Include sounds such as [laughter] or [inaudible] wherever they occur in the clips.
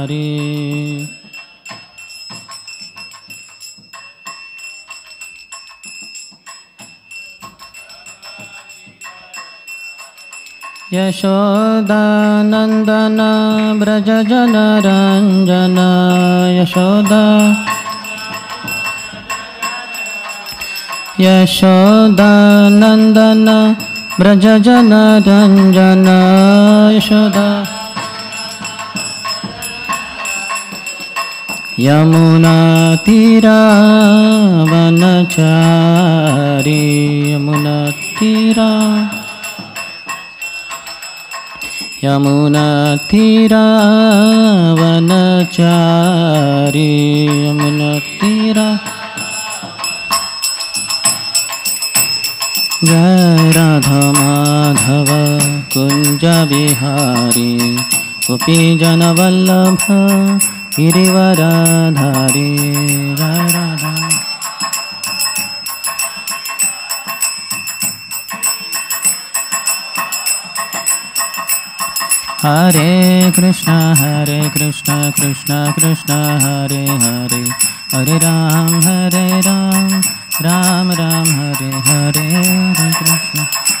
हरे यशोदानन्दन व्रजनरञ्जन यशोदा यशोदानन्दन व्रजनरञ्जन यशोदा यमुुना तिरावन यमुना तीरा यमुना तिरावनचारि यमुना तीरा जैराध माधव कुञ्जबिहारी कोपि जनवल्लभ गिरिवराधारे हरे कृष्ण हरे कृष्ण कृष्ण कृष्ण हरे हरे हरे राम हरे राम राम राम हरे हरे हरे कृष्ण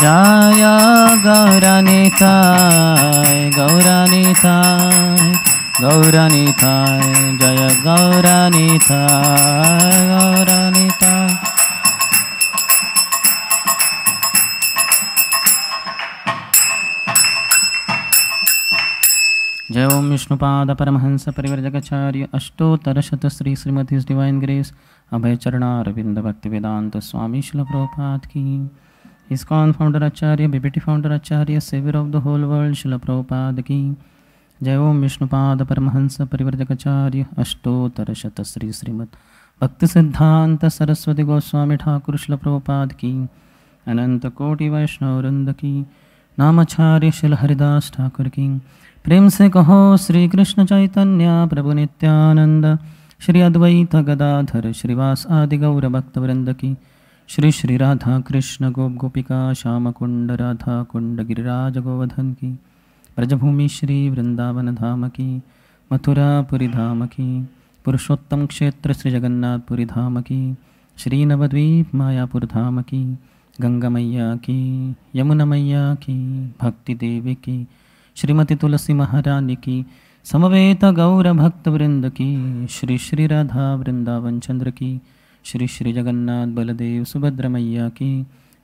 जय गौरानिताय गौरानिताय जय गौरानिताय गौरानिताय जय ओम विष्णुपाद परमहंस परिवर्जकाचार्य अष्टोत्तरशत श्री श्रीमती डिवाइन ग्रेस अभय चरणा अरविंद भक्ति वेदांत स्वामी शिल की ISKCON founder acharya BBT founder acharya saviour of the whole world Shil Prabhupad की जय ओम विष्णुपाद परमहंस परिवर्तकाचार्य अष्टोत्तर शत श्री श्रीमद भक्ति सिद्धांत सरस्वती गोस्वामी ठाकुर शिल प्रभुपाद की अनंत कोटि वैष्णवृंद की नामाचार्य शिल हरिदास ठाकुर की प्रेम से कहो श्री कृष्ण चैतन्य प्रभु नित्यानंद श्री अद्वैत गदाधर श्रीवास आदि गौर भक्तवृंद की श्री श्री राधा कृष्ण गोप गोपिका श्याम कुंड राधा कुंड गिरिराज गोवधन की ब्रजभूमि श्री वृंदावन धाम की मथुरापुरी धाम की पुरुषोत्तम क्षेत्र श्री पुरी धाम की श्री नवद्वीप मायापुर धाम की गंगा मैया की यमुना मैया की भक्ति देवी की श्रीमती तुलसी महारानी की समवेत गौर भक्त वृंद की श्री श्री राधा वृंदावन चंद्र की श्री श्री जगन्नाथ बलदेव सुभद्रमय्या की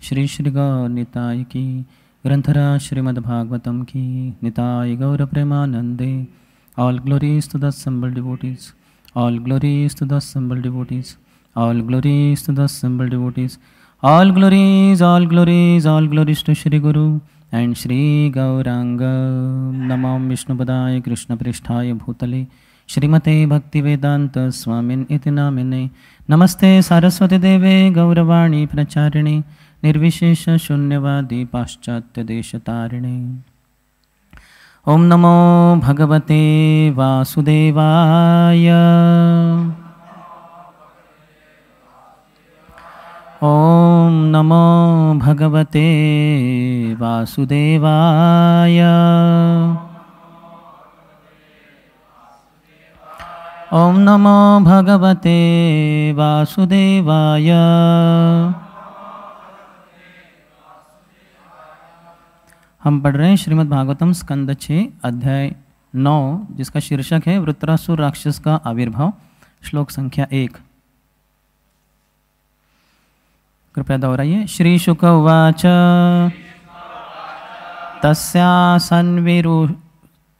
श्री श्री गौर निताय की ग्रंथरा श्रीमद्भागवतम की निताय गौर प्रेमानंदे all glories to the assembled devotees all glories to the assembled devotees all glories to the assembled devotees all glories all glories all glories to Shri Guru and Shri Gaurang नमो विष्णुपदाय कृष्ण भूतले श्रीमते भक्तिवेदान्तस्वामिन् इति नामिने नमस्ते सरस्वतीदेवे गौरवाणी प्रचारिणे निर्विशेषशून्यवादी पाश्चातरिणे ओम नमो भगवते वासुदेवाय ओम नमो भगवते वासुदेवाय ओम नमो भगवते वासुदेवाय हम पढ़ रहे हैं श्रीमद् भागवतम स्कंद छः अध्याय नौ जिसका शीर्षक है वृत्रासुर राक्षस का आविर्भाव श्लोक संख्या एक कृपया दोहराइए श्री शुक उवाच तस्या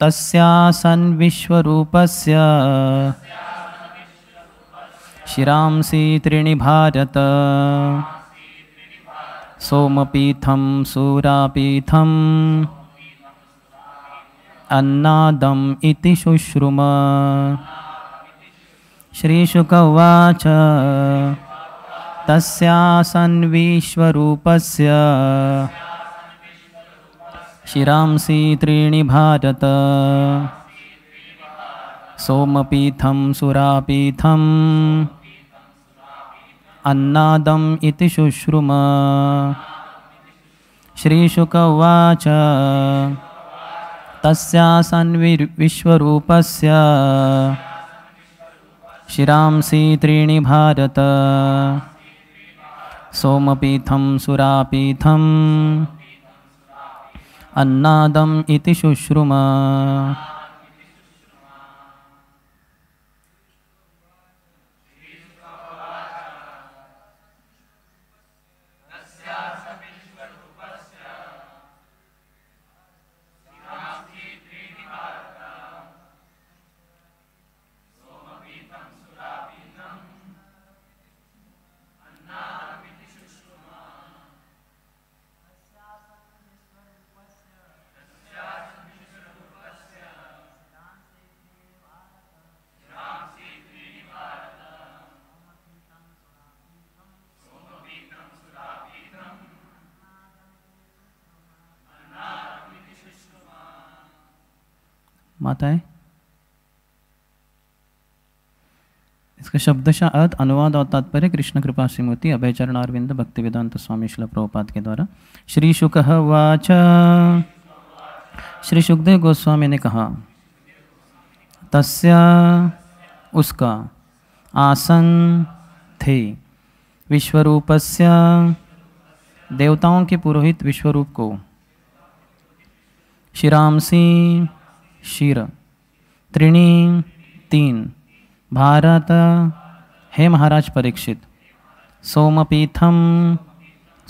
तस्यासन्विश्वरूपस्य शिरांसि त्रीणि भारत सोमपीठं सूरापीठम् अन्नादम इति शुश्रुम श्रीशुक उवाच तस्यासन्विश्वरूपस्य शिरांसी त्रीणि भारत सोमपीथं सुरापीथम् अन्नादम् इति शुश्रुम श्रीशुक उवाच तस्यासन्विश्वरूपस्य शिरांसि त्रीणि भारत सोमपीथं सुरापीथम् अन्नादम् इति शुश्रुमा माताएं इसका शब्दशा अर्थ अनुवाद और तात्पर्य कृष्ण कृपा श्रीमूर्ति अभय चरण अरविंद भक्ति वेदांत स्वामी शिला प्रभुपाद के द्वारा श्री शुक वाच श्री सुखदेव गोस्वामी ने कहा तस्या उसका आसन थे विश्वरूपस्य देवताओं के पुरोहित विश्वरूप को शिरामसी शिर त्रिणी तीन भारत हे महाराज परीक्षित सोमपीथम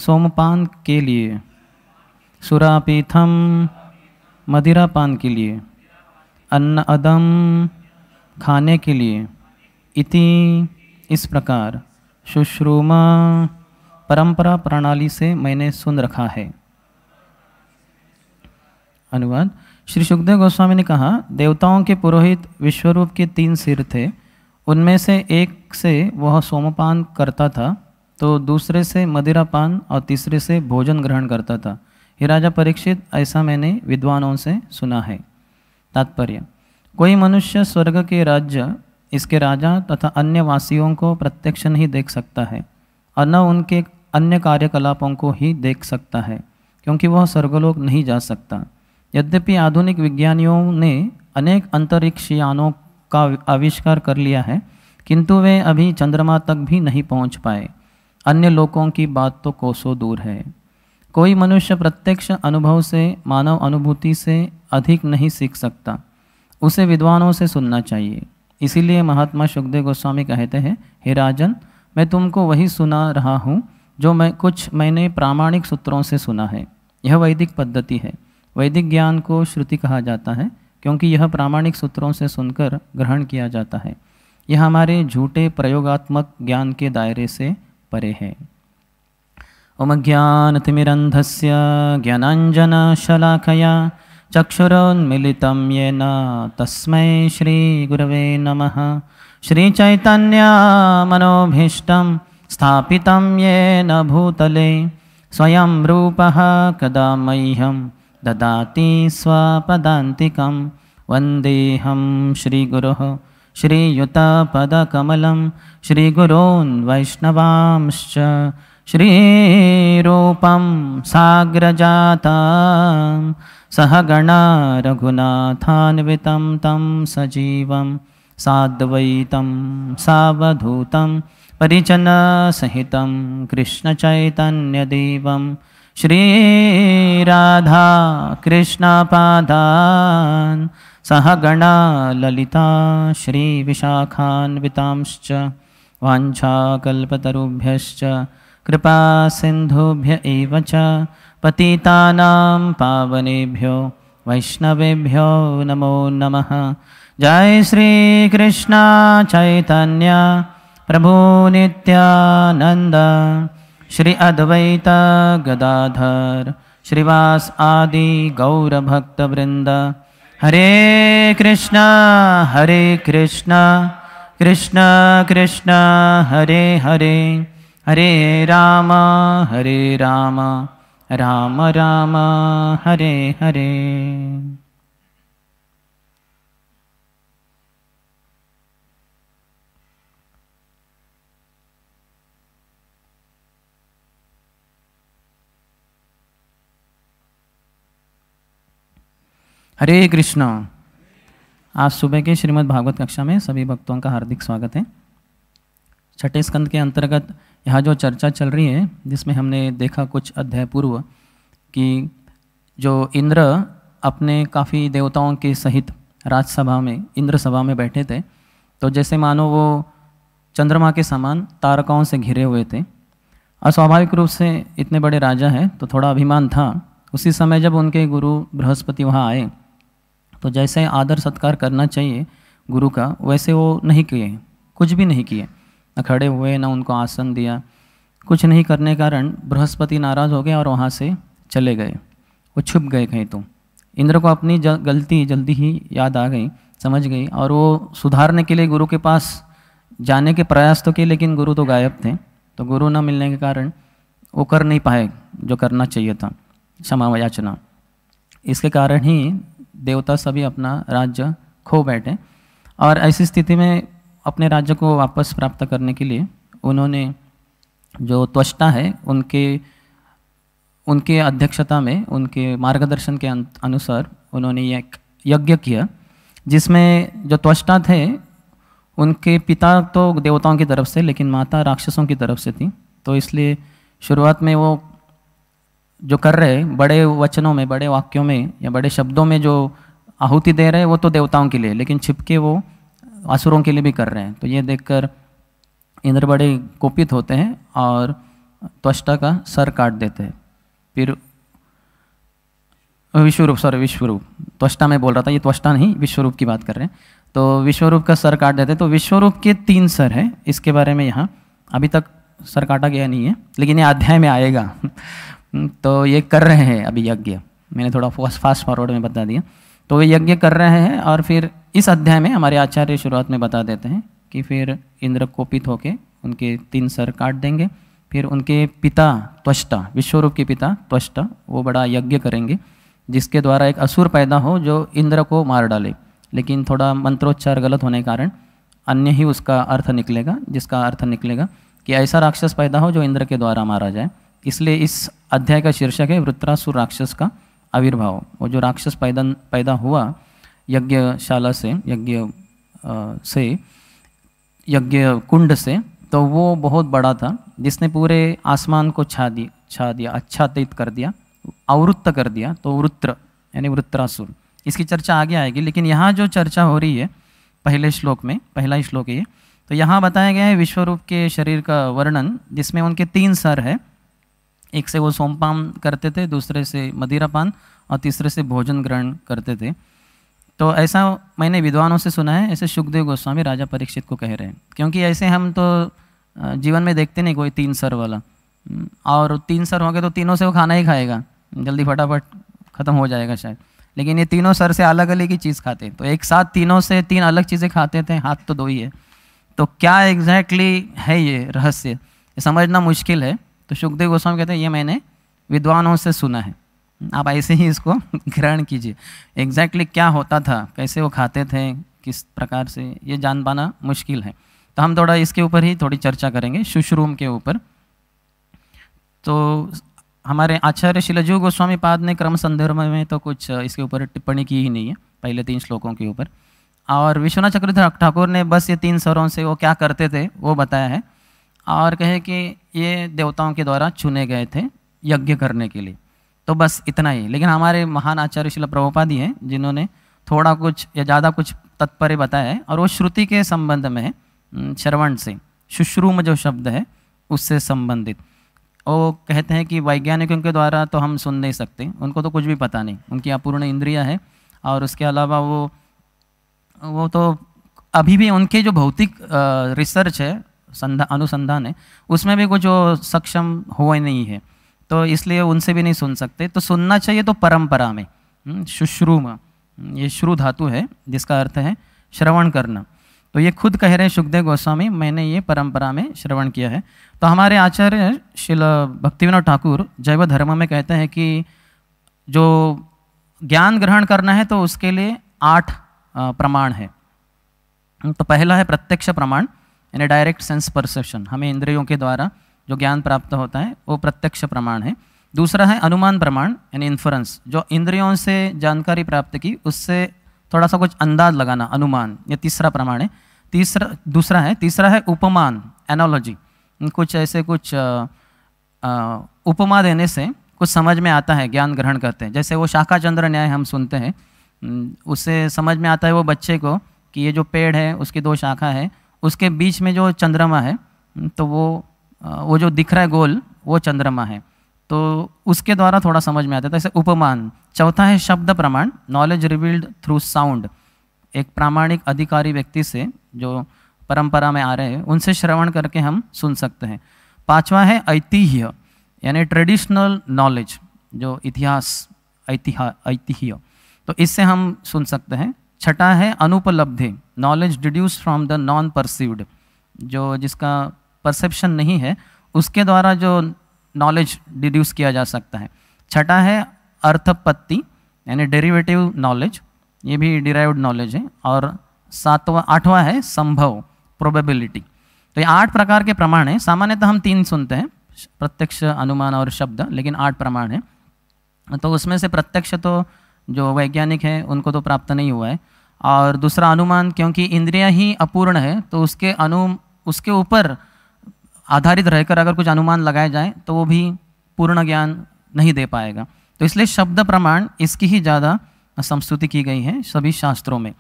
सोमपान के लिए सुरापीथम मदिरापान के लिए अन्न अदम खाने के लिए इति इस प्रकार शुश्रूमा परंपरा प्रणाली से मैंने सुन रखा है अनुवाद श्री सुखदेव गोस्वामी ने कहा देवताओं के पुरोहित विश्वरूप के तीन सिर थे उनमें से एक से वह सोमपान करता था तो दूसरे से मदिरापान और तीसरे से भोजन ग्रहण करता था हे राजा परीक्षित ऐसा मैंने विद्वानों से सुना है तात्पर्य कोई मनुष्य स्वर्ग के राज्य इसके राजा तथा अन्य वासियों को प्रत्यक्ष नहीं देख सकता है और न उनके अन्य कार्यकलापों को ही देख सकता है क्योंकि वह स्वर्गलोक नहीं जा सकता यद्यपि आधुनिक विज्ञानियों ने अनेक अंतरिक्ष यानों का आविष्कार कर लिया है किंतु वे अभी चंद्रमा तक भी नहीं पहुंच पाए अन्य लोगों की बात तो कोसों दूर है कोई मनुष्य प्रत्यक्ष अनुभव से मानव अनुभूति से अधिक नहीं सीख सकता उसे विद्वानों से सुनना चाहिए इसीलिए महात्मा सुखदेव गोस्वामी कहते हैं हे राजन मैं तुमको वही सुना रहा हूँ जो मैं कुछ मैंने प्रामाणिक सूत्रों से सुना है यह वैदिक पद्धति है वैदिक ज्ञान को श्रुति कहा जाता है क्योंकि यह प्रामाणिक सूत्रों से सुनकर ग्रहण किया जाता है यह हमारे झूठे प्रयोगात्मक ज्ञान के दायरे से परे है उमज्ञानतिमिरन्धस्य ज्ञानाञ्जनशलाखया चक्षुरोन्मिलितं येन नम श्री चैतन्य मनोभीष्ट स्थापितं ये भूतले स्वयं रूप कदा मह्यम ददाति स्वपदान्तिकं वन्देऽहं श्रीगुरुः श्रीयुतपदकमलं श्रीगुरोन् वैष्णवांश्च श्रीरूपं साग्रजाता सहगणा रघुनाथान्वितं तं सजीवं साद्वैतं सावधूतं परिचनसहितं कृष्णचैतन्यदेवं श्री राधा कृष्ण कृष्णपादान् सहगणा ललिता श्री श्रीविशाखान्वितांश्च वाञ्छाकल्पतरुभ्यश्च कृपा सिन्धुभ्य एव च पतितानां पावनेभ्यो वैष्णवेभ्यो नमो नमः जय श्री कृष्ण चैतन्य प्रभु नित्यानन्द श्री अद्वैत गदाधर श्रीवास आदि वृंद हरे कृष्णा हरे कृष्णा कृष्ण कृष्ण हरे हरे हरे राम हरे राम राम राम हरे हरे हरे कृष्णा आज सुबह के श्रीमद् भागवत कक्षा में सभी भक्तों का हार्दिक स्वागत है छठे स्कंद के अंतर्गत यहाँ जो चर्चा चल रही है जिसमें हमने देखा कुछ अध्याय पूर्व कि जो इंद्र अपने काफ़ी देवताओं के सहित राजसभा में इंद्र सभा में बैठे थे तो जैसे मानो वो चंद्रमा के समान तारकाओं से घिरे हुए थे और स्वाभाविक रूप से इतने बड़े राजा हैं तो थोड़ा अभिमान था उसी समय जब उनके गुरु बृहस्पति वहाँ आए तो जैसे आदर सत्कार करना चाहिए गुरु का वैसे वो नहीं किए कुछ भी नहीं किए ना खड़े हुए ना उनको आसन दिया कुछ नहीं करने कारण बृहस्पति नाराज़ हो गए और वहाँ से चले गए वो छुप गए कहीं तो इंद्र को अपनी गलती जल्दी ही याद आ गई समझ गई और वो सुधारने के लिए गुरु के पास जाने के प्रयास तो किए लेकिन गुरु तो गायब थे तो गुरु न मिलने के कारण वो कर नहीं पाए जो करना चाहिए था क्षमा याचना इसके कारण ही देवता सभी अपना राज्य खो बैठे और ऐसी स्थिति में अपने राज्य को वापस प्राप्त करने के लिए उन्होंने जो त्वष्टा है उनके उनके अध्यक्षता में उनके मार्गदर्शन के अनुसार उन्होंने एक यज्ञ किया जिसमें जो त्वष्टा थे उनके पिता तो देवताओं की तरफ से लेकिन माता राक्षसों की तरफ से थी तो इसलिए शुरुआत में वो जो कर रहे हैं बड़े वचनों में बड़े वाक्यों में या बड़े शब्दों में जो आहुति दे रहे हैं वो तो देवताओं के लिए लेकिन छिपके वो असुरों के लिए भी कर रहे हैं तो ये देखकर इंद्र बड़े कोपित होते हैं और त्वष्टा का सर काट देते हैं फिर विश्वरूप सॉरी विश्वरूप त्वष्टा में बोल रहा था ये त्वष्टा नहीं विश्वरूप की बात कर रहे हैं तो विश्वरूप का सर काट देते हैं तो विश्वरूप के तीन सर हैं इसके बारे में यहाँ अभी तक सर काटा गया नहीं है लेकिन ये अध्याय में आएगा हम्म, तो ये कर रहे हैं अभी यज्ञ मैंने थोड़ा फास्ट फॉरवर्ड में बता दिया तो वे यज्ञ कर रहे हैं और फिर इस अध्याय में हमारे आचार्य शुरुआत में बता देते हैं कि फिर इंद्र कोपित होके उनके तीन सर काट देंगे फिर उनके पिता त्वष्टा विश्वरूप के पिता त्वष्टा वो बड़ा यज्ञ करेंगे जिसके द्वारा एक असुर पैदा हो जो इंद्र को मार डाले लेकिन थोड़ा मंत्रोच्चार गलत होने के कारण अन्य ही उसका अर्थ निकलेगा जिसका अर्थ निकलेगा कि ऐसा राक्षस पैदा हो जो इंद्र के द्वारा मारा जाए इसलिए इस अध्याय का शीर्षक है वृत्रासुर राक्षस का आविर्भाव वो जो राक्षस पैदा पैदा हुआ यज्ञशाला से यज्ञ से यज्ञ कुंड से तो वो बहुत बड़ा था जिसने पूरे आसमान को छा दी छा दिया अच्छातित कर दिया आवृत्त कर दिया तो वृत्र यानी वृत्रासुर इसकी चर्चा आगे आएगी लेकिन यहाँ जो चर्चा हो रही है पहले श्लोक में पहला श्लोक ये तो यहाँ बताया गया है विश्वरूप के शरीर का वर्णन जिसमें उनके तीन सर है एक से वो सोमपान करते थे दूसरे से मदिरा पान और तीसरे से भोजन ग्रहण करते थे तो ऐसा मैंने विद्वानों से सुना है ऐसे सुखदेव गोस्वामी राजा परीक्षित को कह रहे हैं क्योंकि ऐसे हम तो जीवन में देखते नहीं कोई तीन सर वाला और तीन सर होंगे तो तीनों से वो खाना ही खाएगा जल्दी फटाफट ख़त्म हो जाएगा शायद लेकिन ये तीनों सर से अलग अलग ही चीज़ खाते तो एक साथ तीनों से तीन अलग चीज़ें खाते थे हाथ तो दो ही है तो क्या एग्जैक्टली exactly है ये रहस्य ये समझना मुश्किल है तो सुखदेव गोस्वामी कहते हैं ये मैंने विद्वानों से सुना है आप ऐसे ही इसको [laughs] ग्रहण कीजिए एग्जैक्टली exactly क्या होता था कैसे वो खाते थे किस प्रकार से ये जान पाना मुश्किल है तो हम थोड़ा इसके ऊपर ही थोड़ी चर्चा करेंगे शुश्रूम के ऊपर तो हमारे आचार्य शिलजू गोस्वामी पाद ने क्रम संदर्भ में तो कुछ इसके ऊपर टिप्पणी की ही नहीं है पहले तीन श्लोकों के ऊपर और विश्वनाथ चक्रधर ठाकुर ने बस ये तीन स्वरों से वो क्या करते थे वो बताया है और कहे कि ये देवताओं के द्वारा चुने गए थे यज्ञ करने के लिए तो बस इतना ही लेकिन हमारे महान आचार्य शिला प्रभुपाद हैं जिन्होंने थोड़ा कुछ या ज़्यादा कुछ तत्पर्य बताया है और वो श्रुति के संबंध में है श्रवण से शुश्रूम जो शब्द है उससे संबंधित वो कहते हैं कि वैज्ञानिकों के द्वारा तो हम सुन नहीं सकते उनको तो कुछ भी पता नहीं उनकी अपूर्ण इंद्रिया है और उसके अलावा वो वो तो अभी भी उनके जो भौतिक रिसर्च है संधा अनुसंधान है उसमें भी कुछ सक्षम हुए नहीं है तो इसलिए उनसे भी नहीं सुन सकते तो सुनना चाहिए तो परंपरा में हम्म, शुश्रूम हम्म, ये श्रु धातु है जिसका अर्थ है श्रवण करना तो ये खुद कह रहे हैं सुखदेव गोस्वामी मैंने ये परंपरा में श्रवण किया है तो हमारे आचार्य शिल विनोद ठाकुर जैव धर्म में कहते हैं कि जो ज्ञान ग्रहण करना है तो उसके लिए आठ प्रमाण है तो पहला है प्रत्यक्ष प्रमाण यानी डायरेक्ट सेंस परसेप्शन हमें इंद्रियों के द्वारा जो ज्ञान प्राप्त होता है वो प्रत्यक्ष प्रमाण है दूसरा है अनुमान प्रमाण यानी इन्फ्रेंस जो इंद्रियों से जानकारी प्राप्त की उससे थोड़ा सा कुछ अंदाज लगाना अनुमान ये तीसरा प्रमाण है तीसरा दूसरा है तीसरा है उपमान एनोलॉजी कुछ ऐसे कुछ आ, आ, उपमा देने से कुछ समझ में आता है ज्ञान ग्रहण करते हैं जैसे वो शाखा चंद्र न्याय हम सुनते हैं उससे समझ में आता है वो बच्चे को कि ये जो पेड़ है उसकी दो शाखा है उसके बीच में जो चंद्रमा है तो वो वो जो दिख रहा है गोल वो चंद्रमा है तो उसके द्वारा थोड़ा समझ में आता है जैसे तो उपमान चौथा है शब्द प्रमाण नॉलेज रिवील्ड थ्रू साउंड एक प्रामाणिक अधिकारी व्यक्ति से जो परंपरा में आ रहे हैं उनसे श्रवण करके हम सुन सकते हैं पांचवा है ऐतिह्य यानी ट्रेडिशनल नॉलेज जो इतिहास ऐतिहा ऐतिह्य तो इससे हम सुन सकते हैं छठा है अनुपलब्धि knowledge deduce from the non perceived जो जिसका परसेप्शन नहीं है उसके द्वारा जो नॉलेज डिड्यूस किया जा सकता है छठा है अर्थपत्ति यानी डेरिवेटिव नॉलेज ये भी डिराइव्ड नॉलेज है और सातवा आठवां है संभव प्रोबेबिलिटी तो ये आठ प्रकार के प्रमाण हैं सामान्यतः हम तीन सुनते हैं प्रत्यक्ष अनुमान और शब्द लेकिन आठ प्रमाण हैं तो उसमें से प्रत्यक्ष तो जो वैज्ञानिक हैं उनको तो प्राप्त नहीं हुआ है और दूसरा अनुमान क्योंकि इंद्रियां ही अपूर्ण है तो उसके अनु उसके ऊपर आधारित रहकर अगर कुछ अनुमान लगाया जाए तो वो भी पूर्ण ज्ञान नहीं दे पाएगा तो इसलिए शब्द प्रमाण इसकी ही ज़्यादा संस्तुति की गई है सभी शास्त्रों में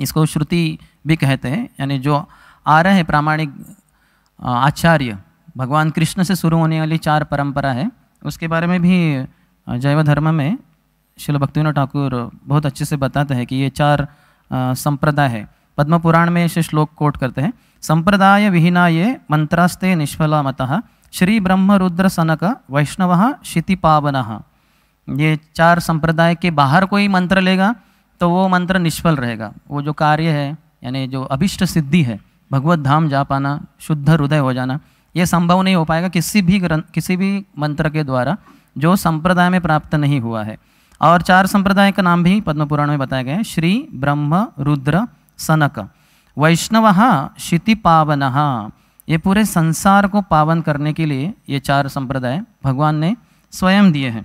इसको श्रुति भी कहते हैं यानी जो आ रहे हैं प्रामाणिक आचार्य भगवान कृष्ण से शुरू होने वाली चार परंपरा है उसके बारे में भी जैव धर्म में शिल भक्तिविनोद ठाकुर बहुत अच्छे से बताते हैं कि ये चार संप्रदाय है पद्म पुराण में इस श्लोक कोट करते हैं संप्रदाय विहीना ये मंत्रास्ते निष्फला मत श्री ब्रह्म रुद्र सनक वैष्णव क्षितिपावन ये चार संप्रदाय के बाहर कोई मंत्र लेगा तो वो मंत्र निष्फल रहेगा वो जो कार्य है यानी जो अभिष्ट सिद्धि है भगवत धाम जा पाना शुद्ध हृदय हो जाना ये संभव नहीं हो पाएगा किसी भी ग्रंथ किसी भी मंत्र के द्वारा जो संप्रदाय में प्राप्त नहीं हुआ है और चार संप्रदाय का नाम भी पद्म पुराण में बताया गया है श्री ब्रह्म रुद्र सनक वैष्णव क्षिति पावन ये पूरे संसार को पावन करने के लिए ये चार संप्रदाय भगवान ने स्वयं दिए हैं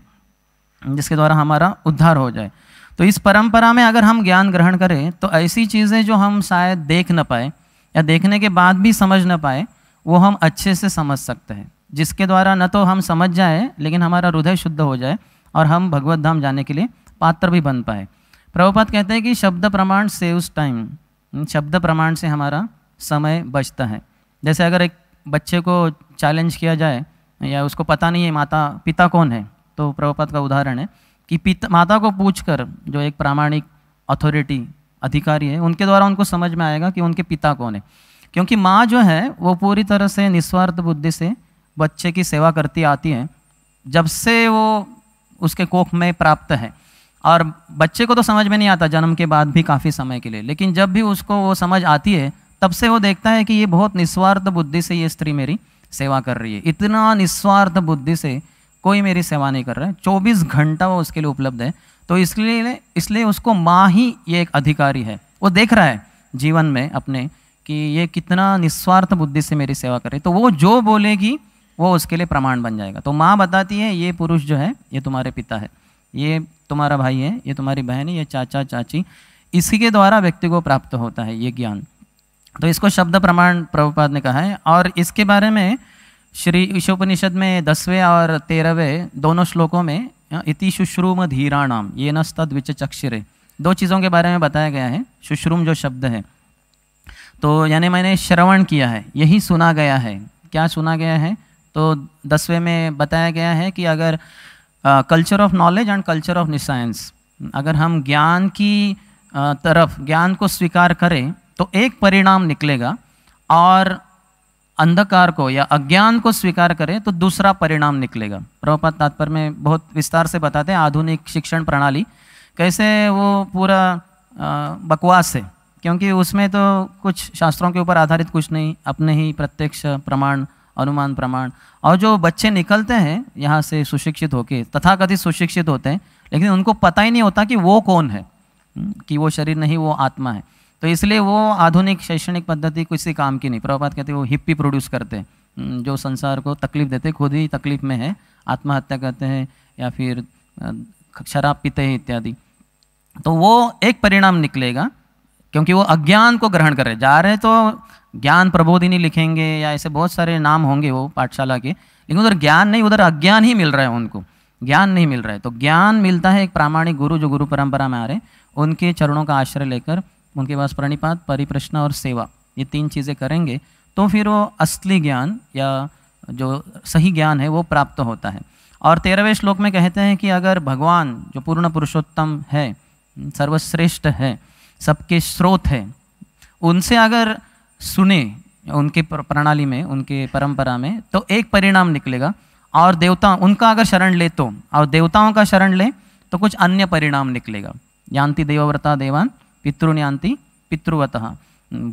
जिसके द्वारा हमारा उद्धार हो जाए तो इस परंपरा में अगर हम ज्ञान ग्रहण करें तो ऐसी चीज़ें जो हम शायद देख ना पाए या देखने के बाद भी समझ ना पाए वो हम अच्छे से समझ सकते हैं जिसके द्वारा न तो हम समझ जाए लेकिन हमारा हृदय शुद्ध हो जाए और हम भगवत धाम जाने के लिए पात्र भी बन पाए प्रभुपात कहते हैं कि शब्द प्रमाण सेव्स टाइम हम्म, शब्द प्रमाण से हमारा समय बचता है जैसे अगर एक बच्चे को चैलेंज किया जाए या उसको पता नहीं है माता पिता कौन है तो प्रभुपात का उदाहरण है कि पिता माता को पूछकर जो एक प्रामाणिक अथॉरिटी अधिकारी है उनके द्वारा उनको समझ में आएगा कि उनके पिता कौन है क्योंकि माँ जो है वो पूरी तरह से निस्वार्थ बुद्धि से बच्चे की सेवा करती आती है जब से वो उसके कोख में प्राप्त है और बच्चे को तो समझ में नहीं आता जन्म के बाद भी काफ़ी समय के लिए लेकिन जब भी उसको वो समझ आती है तब से वो देखता है कि ये बहुत निस्वार्थ बुद्धि से ये स्त्री मेरी सेवा कर रही है इतना निस्वार्थ बुद्धि से कोई मेरी सेवा नहीं कर रहा है चौबीस घंटा वो उसके लिए उपलब्ध है तो इसलिए इसलिए उसको माँ ही ये एक अधिकारी है वो देख रहा है जीवन में अपने कि ये कितना निस्वार्थ बुद्धि से मेरी सेवा करे तो वो जो बोलेगी वो उसके लिए प्रमाण बन जाएगा तो माँ बताती है ये पुरुष जो है ये तुम्हारे पिता है ये तुम्हारा भाई है ये तुम्हारी बहन है ये चाचा चाची इसी के द्वारा व्यक्ति को प्राप्त होता है ये ज्ञान तो इसको शब्द प्रमाण प्रभुपाद ने कहा है और इसके बारे में श्री ईशोपनिषद में दसवें और तेरहवें दोनों श्लोकों में इति शुश्रूम धीराणाम ये न तद विच दो चीज़ों के बारे में बताया गया है शुश्रूम जो शब्द है तो यानी मैंने श्रवण किया है यही सुना गया है क्या सुना गया है तो दसवें में बताया गया है कि अगर culture of knowledge and culture of science अगर हम ज्ञान की तरफ ज्ञान को स्वीकार करें तो एक परिणाम निकलेगा और अंधकार को या अज्ञान को स्वीकार करें तो दूसरा परिणाम निकलेगा प्रभुपात तात्पर्य में बहुत विस्तार से बताते हैं आधुनिक शिक्षण प्रणाली कैसे वो पूरा बकवास है क्योंकि उसमें तो कुछ शास्त्रों के ऊपर आधारित कुछ नहीं अपने ही प्रत्यक्ष प्रमाण अनुमान प्रमाण और जो बच्चे निकलते हैं यहाँ से सुशिक्षित होके तथाकथित सुशिक्षित होते हैं लेकिन उनको पता ही नहीं होता कि वो कौन है हम्म, कि वो शरीर नहीं वो आत्मा है तो इसलिए वो आधुनिक शैक्षणिक पद्धति किसी काम की नहीं प्रभुपात कहते वो हिप्पी प्रोड्यूस करते हैं हम्म, जो संसार को तकलीफ देते खुद ही तकलीफ में है आत्महत्या करते हैं या फिर शराब पीते हैं इत्यादि तो वो एक परिणाम निकलेगा क्योंकि वो अज्ञान को ग्रहण कर रहे जा रहे तो ज्ञान प्रबोधिनी लिखेंगे या ऐसे बहुत सारे नाम होंगे वो पाठशाला के लेकिन उधर ज्ञान नहीं उधर अज्ञान ही मिल रहा है उनको ज्ञान नहीं मिल रहा है तो ज्ञान मिलता है एक प्रामाणिक गुरु जो गुरु परंपरा में आ रहे हैं उनके चरणों का आश्रय लेकर उनके पास प्रणिपात परिप्रश्न और सेवा ये तीन चीज़ें करेंगे तो फिर वो असली ज्ञान या जो सही ज्ञान है वो प्राप्त होता है और तेरहवें श्लोक में कहते हैं कि अगर भगवान जो पूर्ण पुरुषोत्तम है सर्वश्रेष्ठ है सबके स्रोत है उनसे अगर सुने उनके प्रणाली में उनके परंपरा में तो एक परिणाम निकलेगा और देवता उनका अगर शरण ले तो और देवताओं का शरण ले तो कुछ अन्य परिणाम निकलेगा यान्ति देवव्रता देवान पितृन यान्ति पितृवत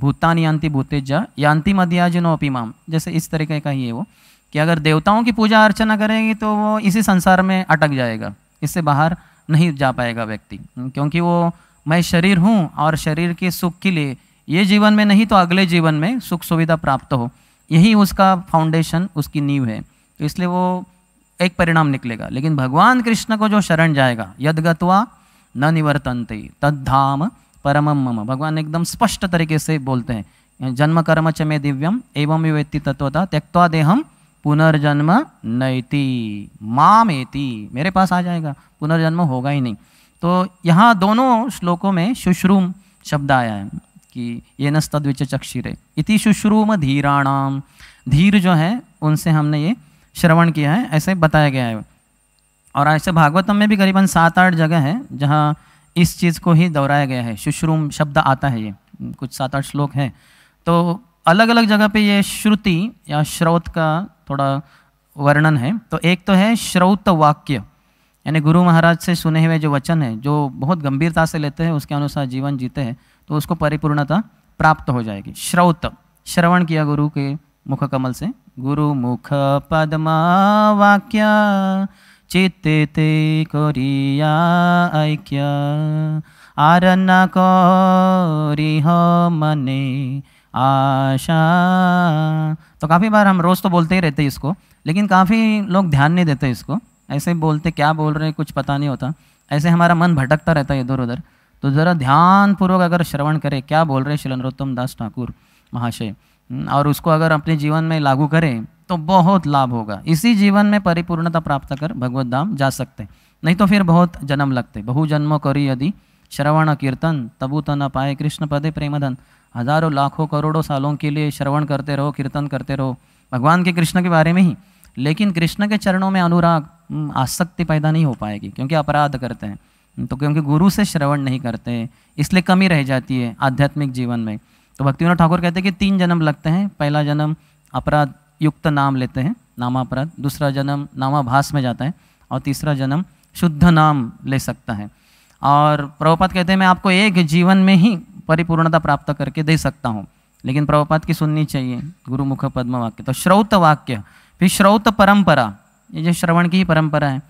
भूतान यान्ति भूतेजा यान्ति मध्याजिनो माम जैसे इस तरीके का ही है वो कि अगर देवताओं की पूजा अर्चना करेगी तो वो इसी संसार में अटक जाएगा इससे बाहर नहीं जा पाएगा व्यक्ति क्योंकि वो मैं शरीर हूँ और शरीर के सुख के लिए ये जीवन में नहीं तो अगले जीवन में सुख सुविधा प्राप्त हो यही उसका फाउंडेशन उसकी नींव है तो इसलिए वो एक परिणाम निकलेगा लेकिन भगवान कृष्ण को जो शरण जाएगा यद गत्वा न निवर्तनते तद धाम परम मम भगवान एकदम स्पष्ट तरीके से बोलते हैं जन्म कर्म च मे दिव्यम एवं वेत्ति तत्वता त्यक्ता देहम पुनर्जन्म नैति माम एति मेरे पास आ जाएगा पुनर्जन्म होगा ही नहीं तो यहाँ दोनों श्लोकों में शुश्रूम शब्द आया है कि ये नस्तद्विच चक्षिरे इति शुश्रूम धीराणाम धीर जो है उनसे हमने ये श्रवण किया है ऐसे बताया गया है और ऐसे भागवतम में भी करीबन सात आठ जगह है जहाँ इस चीज़ को ही दोहराया गया है शुश्रूम शब्द आता है ये कुछ सात आठ श्लोक हैं तो अलग अलग जगह पे ये श्रुति या श्रौत का थोड़ा वर्णन है तो एक तो है श्रौत वाक्य यानी गुरु महाराज से सुने हुए जो वचन है जो बहुत गंभीरता से लेते हैं उसके अनुसार जीवन जीते हैं तो उसको परिपूर्णता प्राप्त हो जाएगी श्रौत श्रवण किया गुरु के मुख कमल से गुरु मुख पदमा वाक्य चित्ते ते कोरिया ऐक्य आरना कोरिह मने आशा तो काफ़ी बार हम रोज़ तो बोलते ही रहते हैं इसको लेकिन काफ़ी लोग ध्यान नहीं देते इसको ऐसे बोलते क्या बोल रहे हैं कुछ पता नहीं होता ऐसे हमारा मन भटकता रहता है इधर उधर तो ज़रा ध्यानपूर्वक अगर श्रवण करें क्या बोल रहे श्री नरोत्तम दास ठाकुर महाशय हम्म, और उसको अगर अपने जीवन में लागू करें तो बहुत लाभ होगा इसी जीवन में परिपूर्णता प्राप्त कर भगवत धाम जा सकते नहीं तो फिर बहुत जन्म लगते बहु जन्मों करी यदि श्रवण कीर्तन तबू तो पाए कृष्ण पदे प्रेमधन हजारों लाखों करोड़ों सालों के लिए श्रवण करते रहो कीर्तन करते रहो भगवान के कृष्ण के बारे में ही लेकिन कृष्ण के चरणों में अनुराग हम्म, आसक्ति पैदा नहीं हो पाएगी क्योंकि अपराध करते हैं तो क्योंकि गुरु से श्रवण नहीं करते इसलिए कमी रह जाती है आध्यात्मिक जीवन में तो भक्ति विनोद ठाकुर कहते हैं कि तीन जन्म लगते हैं पहला जन्म अपराध युक्त नाम लेते हैं नामापराध दूसरा जन्म नामाभास में जाता है और तीसरा जन्म शुद्ध नाम ले सकता है और प्रभुपात कहते हैं मैं आपको एक जीवन में ही परिपूर्णता प्राप्त करके दे सकता हूँ लेकिन प्रभुपात की सुननी चाहिए गुरुमुख पद्म वाक्य तो श्रौत वाक्य फिर श्रौत परंपरा ये जो श्रवण की ही परंपरा है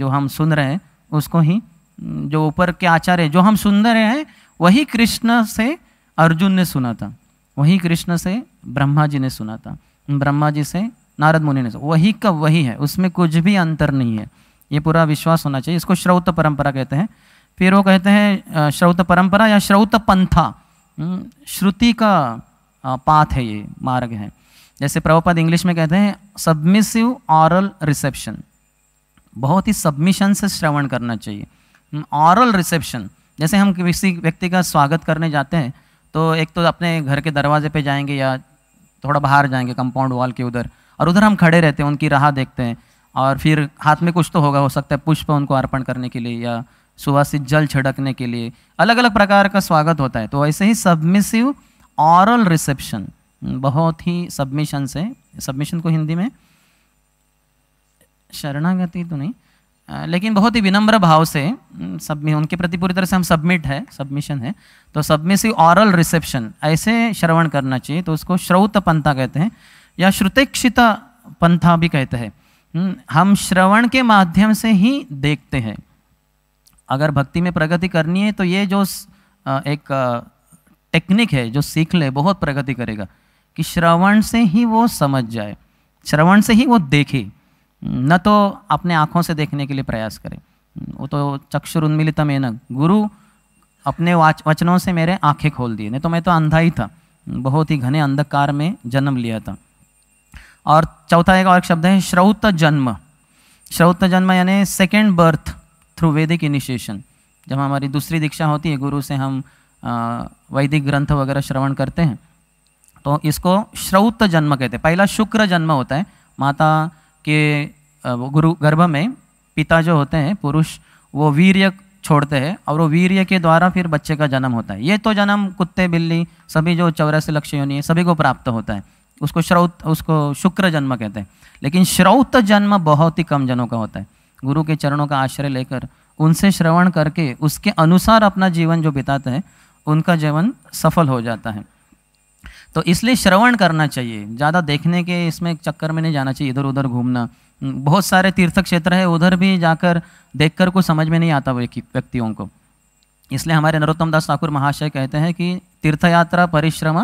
जो हम सुन रहे हैं उसको ही जो ऊपर के आचार्य जो हम सुन रहे हैं वही कृष्ण से अर्जुन ने सुना था वही कृष्ण से ब्रह्मा जी ने सुना था ब्रह्मा जी से नारद मुनि ने सुना वही का वही है उसमें कुछ भी अंतर नहीं है ये पूरा विश्वास होना चाहिए इसको श्रौत परंपरा कहते हैं फिर वो कहते हैं श्रौत परंपरा या श्रौत पंथा श्रुति का पाथ है ये मार्ग है जैसे प्रभुपद इंग्लिश में कहते हैं सबमिसिव ऑरल रिसेप्शन बहुत ही सबमिशन से श्रवण करना चाहिए ऑरल रिसेप्शन जैसे हम किसी व्यक्ति का स्वागत करने जाते हैं तो एक तो अपने घर के दरवाजे पे जाएंगे या थोड़ा बाहर जाएंगे कंपाउंड वॉल के उधर और उधर हम खड़े रहते हैं उनकी राह देखते हैं और फिर हाथ में कुछ तो होगा हो सकता है पुष्प उनको अर्पण करने के लिए या सुवासित जल छिड़कने के लिए अलग अलग प्रकार का स्वागत होता है तो ऐसे ही सबमिसिव ऑरल रिसेप्शन बहुत ही सबमिशन से सबमिशन को हिंदी में शरणागति तो नहीं लेकिन बहुत ही विनम्र भाव से सब उनके प्रति पूरी तरह से हम सबमिट है सबमिशन है तो सबमिसिव ऑरल रिसेप्शन ऐसे श्रवण करना चाहिए तो उसको श्रौत पंथा कहते हैं या श्रुतेक्षित पंथा भी कहते हैं हम्म, हम श्रवण के माध्यम से ही देखते हैं अगर भक्ति में प्रगति करनी है तो ये जो एक टेक्निक है जो सीख ले बहुत प्रगति करेगा कि श्रवण से ही वो समझ जाए श्रवण से ही वो देखे न तो अपने आँखों से देखने के लिए प्रयास करें वो तो चक्षुर उन्मिलित न गुरु अपने वाच, वचनों से मेरे आंखें खोल दिए नहीं तो मैं तो अंधा ही था बहुत ही घने अंधकार में जन्म लिया था और चौथा एक और शब्द है श्रौत जन्म श्रौत जन्म यानी second birth through Vedic initiation जब हमारी दूसरी दीक्षा होती है गुरु से हम वैदिक ग्रंथ वगैरह श्रवण करते हैं तो इसको श्रौत जन्म कहते हैं पहला शुक्र जन्म होता है माता के गुरु गर्भ में पिता जो होते हैं पुरुष वो वीर्य छोड़ते हैं और वो वीर्य के द्वारा फिर बच्चे का जन्म होता है ये तो जन्म कुत्ते बिल्ली सभी जो चौरासी लक्ष्य होनी है सभी को प्राप्त होता है उसको श्रौत उसको शुक्र जन्म कहते हैं लेकिन श्रौत जन्म बहुत ही कम जनों का होता है गुरु के चरणों का आश्रय लेकर उनसे श्रवण करके उसके अनुसार अपना जीवन जो बिताते हैं उनका जीवन सफल हो जाता है तो इसलिए श्रवण करना चाहिए ज़्यादा देखने के इसमें चक्कर में नहीं जाना चाहिए इधर उधर घूमना बहुत सारे तीर्थ क्षेत्र है उधर भी जाकर देखकर कुछ समझ में नहीं आता व्यक्तियों को इसलिए हमारे नरोत्तम दास ठाकुर महाशय कहते हैं कि तीर्थ यात्रा परिश्रम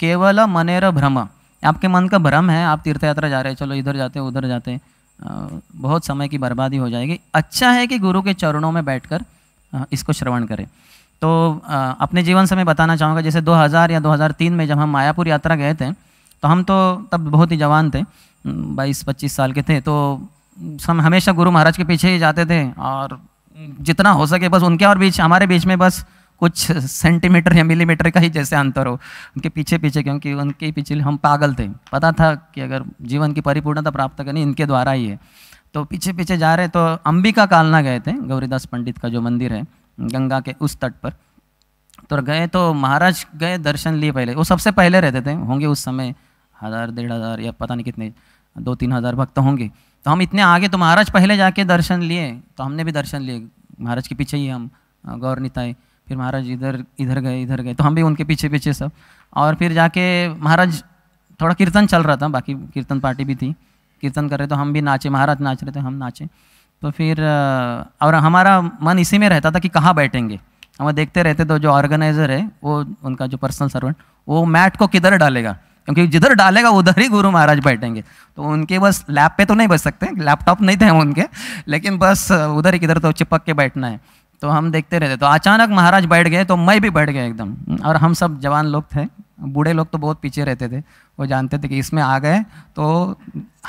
केवल मनेर भ्रम आपके मन का भ्रम है आप तीर्थ यात्रा जा रहे हैं चलो इधर जाते उधर जाते बहुत समय की बर्बादी हो जाएगी अच्छा है कि गुरु के चरणों में बैठकर इसको श्रवण करें तो अपने जीवन से मैं बताना चाहूँगा जैसे 2000 या 2003 में जब हम मायापुर यात्रा गए थे तो हम तो तब बहुत ही जवान थे बाईस पच्चीस साल के थे तो हम हमेशा गुरु महाराज के पीछे ही जाते थे और जितना हो सके बस उनके और बीच हमारे बीच में बस कुछ सेंटीमीटर या मिलीमीटर का ही जैसे अंतर हो उनके पीछे पीछे क्योंकि उनके पीछे हम पागल थे पता था कि अगर जीवन की परिपूर्णता प्राप्त करनी इनके द्वारा ही है तो पीछे पीछे जा रहे तो अंबिका कालना गए थे गौरीदास पंडित का जो मंदिर है गंगा के उस तट पर तो गए तो महाराज गए दर्शन लिए पहले वो सबसे पहले रहते थे होंगे उस समय हज़ार डेढ़ हज़ार या पता नहीं कितने दो तीन हज़ार भक्त होंगे तो हम इतने आगे तो महाराज पहले जाके दर्शन लिए तो हमने भी दर्शन लिए महाराज के पीछे ही हम गौर निताए फिर महाराज इधर इधर गए इधर गए तो हम भी उनके पीछे पीछे सब और फिर जाके महाराज थोड़ा कीर्तन चल रहा था बाकी कीर्तन पार्टी भी थी कीर्तन कर रहे तो हम भी नाचे महाराज नाच रहे थे तो हम नाचे तो फिर और हमारा मन इसी में रहता था कि कहाँ बैठेंगे हम देखते रहते तो जो ऑर्गेनाइज़र है वो उनका जो पर्सनल सर्वेंट वो मैट को किधर डालेगा क्योंकि जिधर डालेगा उधर ही गुरु महाराज बैठेंगे तो उनके बस लैब पे तो नहीं बच सकते लैपटॉप नहीं थे उनके लेकिन बस उधर ही किधर तो चिपक के बैठना है तो हम देखते रहते तो अचानक महाराज बैठ गए तो मैं भी बैठ गया एकदम और हम सब जवान लोग थे बूढ़े लोग तो बहुत पीछे रहते थे वो जानते थे कि इसमें आ गए तो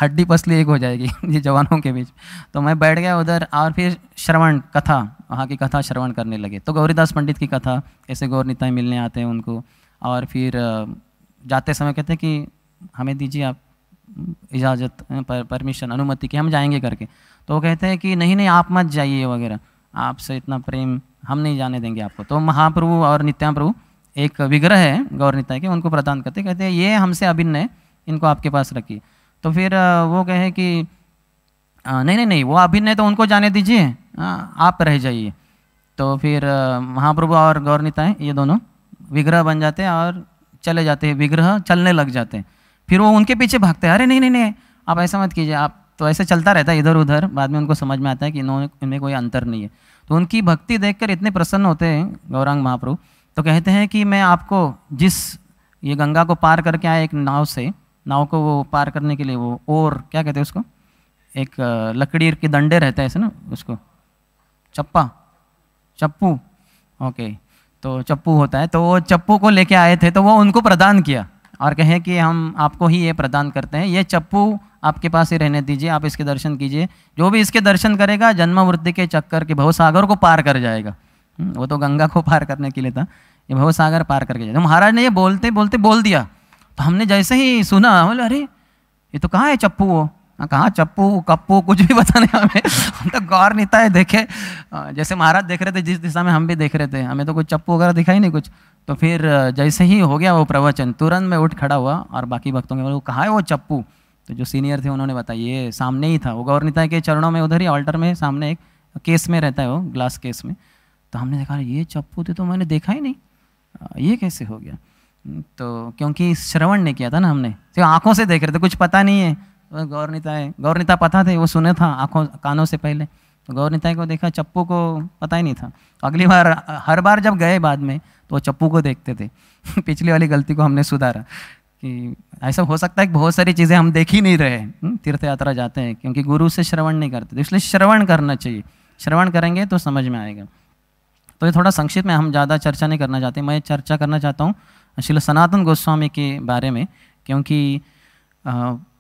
हड्डी पसली एक हो जाएगी [laughs] ये जवानों के बीच तो मैं बैठ गया उधर और फिर श्रवण कथा वहाँ की कथा श्रवण करने लगे तो गौरीदास पंडित की कथा कैसे गौर निताई मिलने आते हैं उनको और फिर जाते समय कहते हैं कि हमें दीजिए आप इजाज़त पर, परमिशन अनुमति कि हम जाएंगे करके तो वो कहते हैं कि नहीं नहीं आप मत जाइए वगैरह आपसे इतना प्रेम हम नहीं जाने देंगे आपको तो महाप्रभु और नित्या प्रभु एक विग्रह है गौर नित्या के उनको प्रदान करते कहते हैं ये हमसे अभिन्न है इनको आपके पास रखिए तो फिर वो कहे कि नहीं नहीं नहीं वो अभिन्न है तो उनको जाने दीजिए आप रह जाइए तो फिर महाप्रभु और गौरनीताएँ ये दोनों विग्रह बन जाते हैं और चले जाते हैं विग्रह चलने लग जाते हैं फिर वो उनके पीछे भागते हैं अरे नहीं नहीं नहीं आप ऐसा मत कीजिए आप तो ऐसे चलता रहता है इधर उधर बाद में उनको समझ में आता है कि इन्होंने इनमें कोई अंतर नहीं है तो उनकी भक्ति देखकर इतने प्रसन्न होते हैं गौरांग महाप्रभु तो कहते हैं कि मैं आपको जिस ये गंगा को पार करके आए एक नाव से नाव को वो पार करने के लिए वो और क्या कहते हैं उसको एक लकड़ी के डंडे रहते हैं ऐसे ना उसको चप्पा चप्पू ओके तो चप्पू होता है तो वो चप्पू को लेके आए थे तो वो उनको प्रदान किया और कहें कि हम आपको ही ये प्रदान करते हैं ये चप्पू आपके पास ही रहने दीजिए आप इसके दर्शन कीजिए जो भी इसके दर्शन करेगा जन्म वृद्धि के चक्कर के भवसागर को पार कर जाएगा हम्म, वो तो गंगा को पार करने के लिए था ये भवसागर पार करके जाएगा तो महाराज ने ये बोलते बोलते बोल दिया तो हमने जैसे ही सुना बोले अरे ये तो कहाँ है चप्पू वो हाँ, कहाँ चप्पू कप्पू कुछ भी पता नहीं हमें हम तो गौर नीता है देखे हाँ, जैसे महाराज देख रहे थे जिस दिशा में हम भी देख रहे थे हमें तो कुछ चप्पू वगैरह दिखाई नहीं कुछ तो फिर जैसे ही हो गया वो प्रवचन तुरंत मैं उठ खड़ा हुआ और बाकी भक्तों के बोले कहा है वो चप्पू तो जो सीनियर थे उन्होंने बताया ये सामने ही था वो गौर नीता के चरणों में उधर ही ऑल्टर में सामने एक केस में रहता है वो ग्लास केस में तो हमने देखा ये चप्पू थे तो मैंने देखा ही नहीं हाँ, ये कैसे हो गया तो क्योंकि श्रवण ने किया था ना हमने सिर्फ आंखों से देख रहे थे कुछ पता नहीं है तो गौरनीताएँ गौरनीता पता थे वो सुने था आँखों कानों से पहले तो गौरनीताई को देखा चप्पू को पता ही नहीं था अगली बार हर बार जब गए बाद में तो वो चप्पू को देखते थे [laughs] पिछली वाली गलती को हमने सुधारा कि ऐसा हो सकता है कि बहुत सारी चीज़ें हम देख ही नहीं रहे हम्म, तीर्थ यात्रा जाते हैं क्योंकि गुरु से श्रवण नहीं करते इसलिए श्रवण करना चाहिए श्रवण करेंगे तो समझ में आएगा तो ये थोड़ा संक्षिप्त में हम ज़्यादा चर्चा नहीं करना चाहते मैं चर्चा करना चाहता हूँ श्री सनातन गोस्वामी के बारे में क्योंकि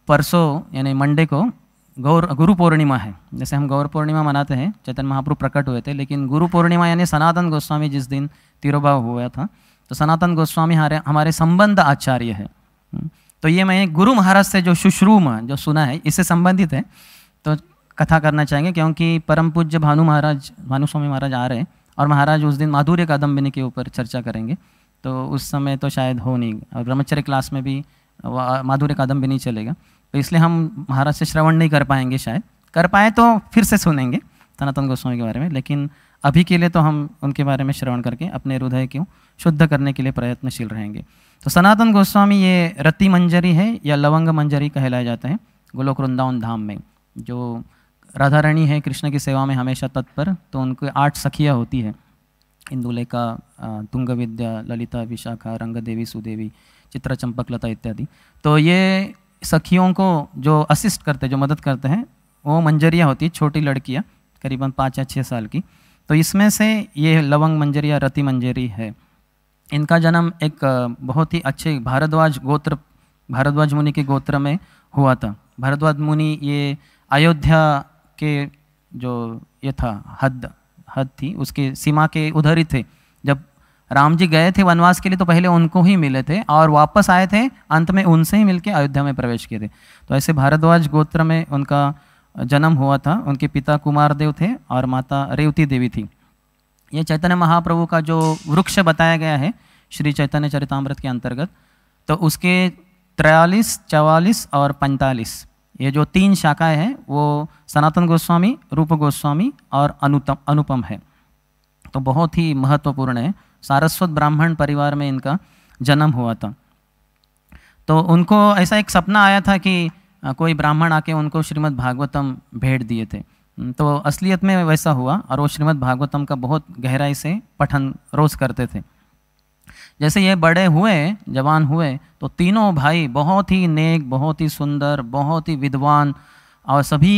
परसों यानी मंडे को गौर गुरु पूर्णिमा है जैसे हम गौर पूर्णिमा मनाते हैं चैतन महाप्रभु प्रकट हुए थे लेकिन गुरु पूर्णिमा यानी सनातन गोस्वामी जिस दिन तिरुभाव हुआ था तो सनातन गोस्वामी हमारे हमारे संबंध आचार्य है हम्म, तो ये मैं गुरु महाराज से जो सुश्रूम जो सुना है इससे संबंधित है तो कथा करना चाहेंगे क्योंकि परम पूज्य भानु महाराज भानु स्वामी महाराज आ रहे हैं और महाराज उस दिन माधुर्य कादम्बिनी के ऊपर चर्चा करेंगे तो उस समय तो शायद हो नहीं और ब्रह्मचर्य क्लास में भी माधुर्य कादम्बिनी चलेगा तो इसलिए हम महाराज से श्रवण नहीं कर पाएंगे शायद कर पाए तो फिर से सुनेंगे सनातन गोस्वामी के बारे में लेकिन अभी के लिए तो हम उनके बारे में श्रवण करके अपने हृदय को शुद्ध करने के लिए प्रयत्नशील रहेंगे तो सनातन गोस्वामी ये रति मंजरी है या लवंग मंजरी कहलाए जाते हैं गोलोक वृंदावन धाम में जो राधा रानी है कृष्ण की सेवा में हमेशा तत्पर तो उनके आठ सखियाँ होती है इंदुलेखा तुंग विद्या ललिता विशाखा रंगदेवी सुदेवी चित्र चंपकलता इत्यादि तो ये सखियों को जो असिस्ट करते हैं जो मदद करते हैं वो मंजरिया होती है छोटी लड़कियाँ करीबन पाँच या छः साल की तो इसमें से ये लवंग मंजरिया रति मंजरी है इनका जन्म एक बहुत ही अच्छे भारद्वाज गोत्र भारद्वाज मुनि के गोत्र में हुआ था भारद्वाज मुनि ये अयोध्या के जो ये था हद हद थी उसके सीमा के उधर ही थे जब राम जी गए थे वनवास के लिए तो पहले उनको ही मिले थे और वापस आए थे अंत में उनसे ही मिलकर अयोध्या में प्रवेश किए थे तो ऐसे भारद्वाज गोत्र में उनका जन्म हुआ था उनके पिता कुमार देव थे और माता रेवती देवी थी ये चैतन्य महाप्रभु का जो वृक्ष बताया गया है श्री चैतन्य चरितमृत के अंतर्गत तो उसके त्रयालीस चवालीस और पैंतालीस ये जो तीन शाखाएं हैं वो सनातन गोस्वामी रूप गोस्वामी और अनुतम अनुपम है तो बहुत ही महत्वपूर्ण है सारस्वत ब्राह्मण परिवार में इनका जन्म हुआ था तो उनको ऐसा एक सपना आया था कि कोई ब्राह्मण आके उनको श्रीमद् भागवतम भेंट दिए थे तो असलियत में वैसा हुआ और वो श्रीमद् भागवतम का बहुत गहराई से पठन रोज़ करते थे जैसे ये बड़े हुए जवान हुए तो तीनों भाई बहुत ही नेक बहुत ही सुंदर बहुत ही विद्वान और सभी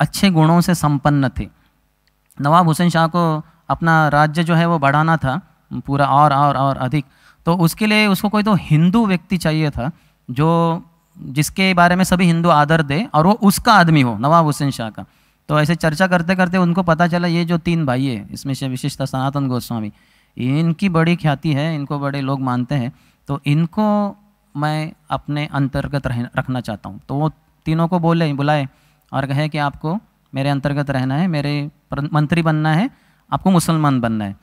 अच्छे गुणों से संपन्न थे नवाब हुसैन शाह को अपना राज्य जो है वो बढ़ाना था पूरा और और और अधिक तो उसके लिए उसको कोई तो हिंदू व्यक्ति चाहिए था जो जिसके बारे में सभी हिंदू आदर दे और वो उसका आदमी हो नवाब हुसैन शाह का तो ऐसे चर्चा करते करते उनको पता चला ये जो तीन भाई है इसमें से विशिष्ट सनातन गोस्वामी इनकी बड़ी ख्याति है इनको बड़े लोग मानते हैं तो इनको मैं अपने अंतर्गत रखना चाहता हूँ तो वो तीनों को बोले बुलाए और कहे कि आपको मेरे अंतर्गत रहना है मेरे मंत्री बनना है आपको मुसलमान बनना है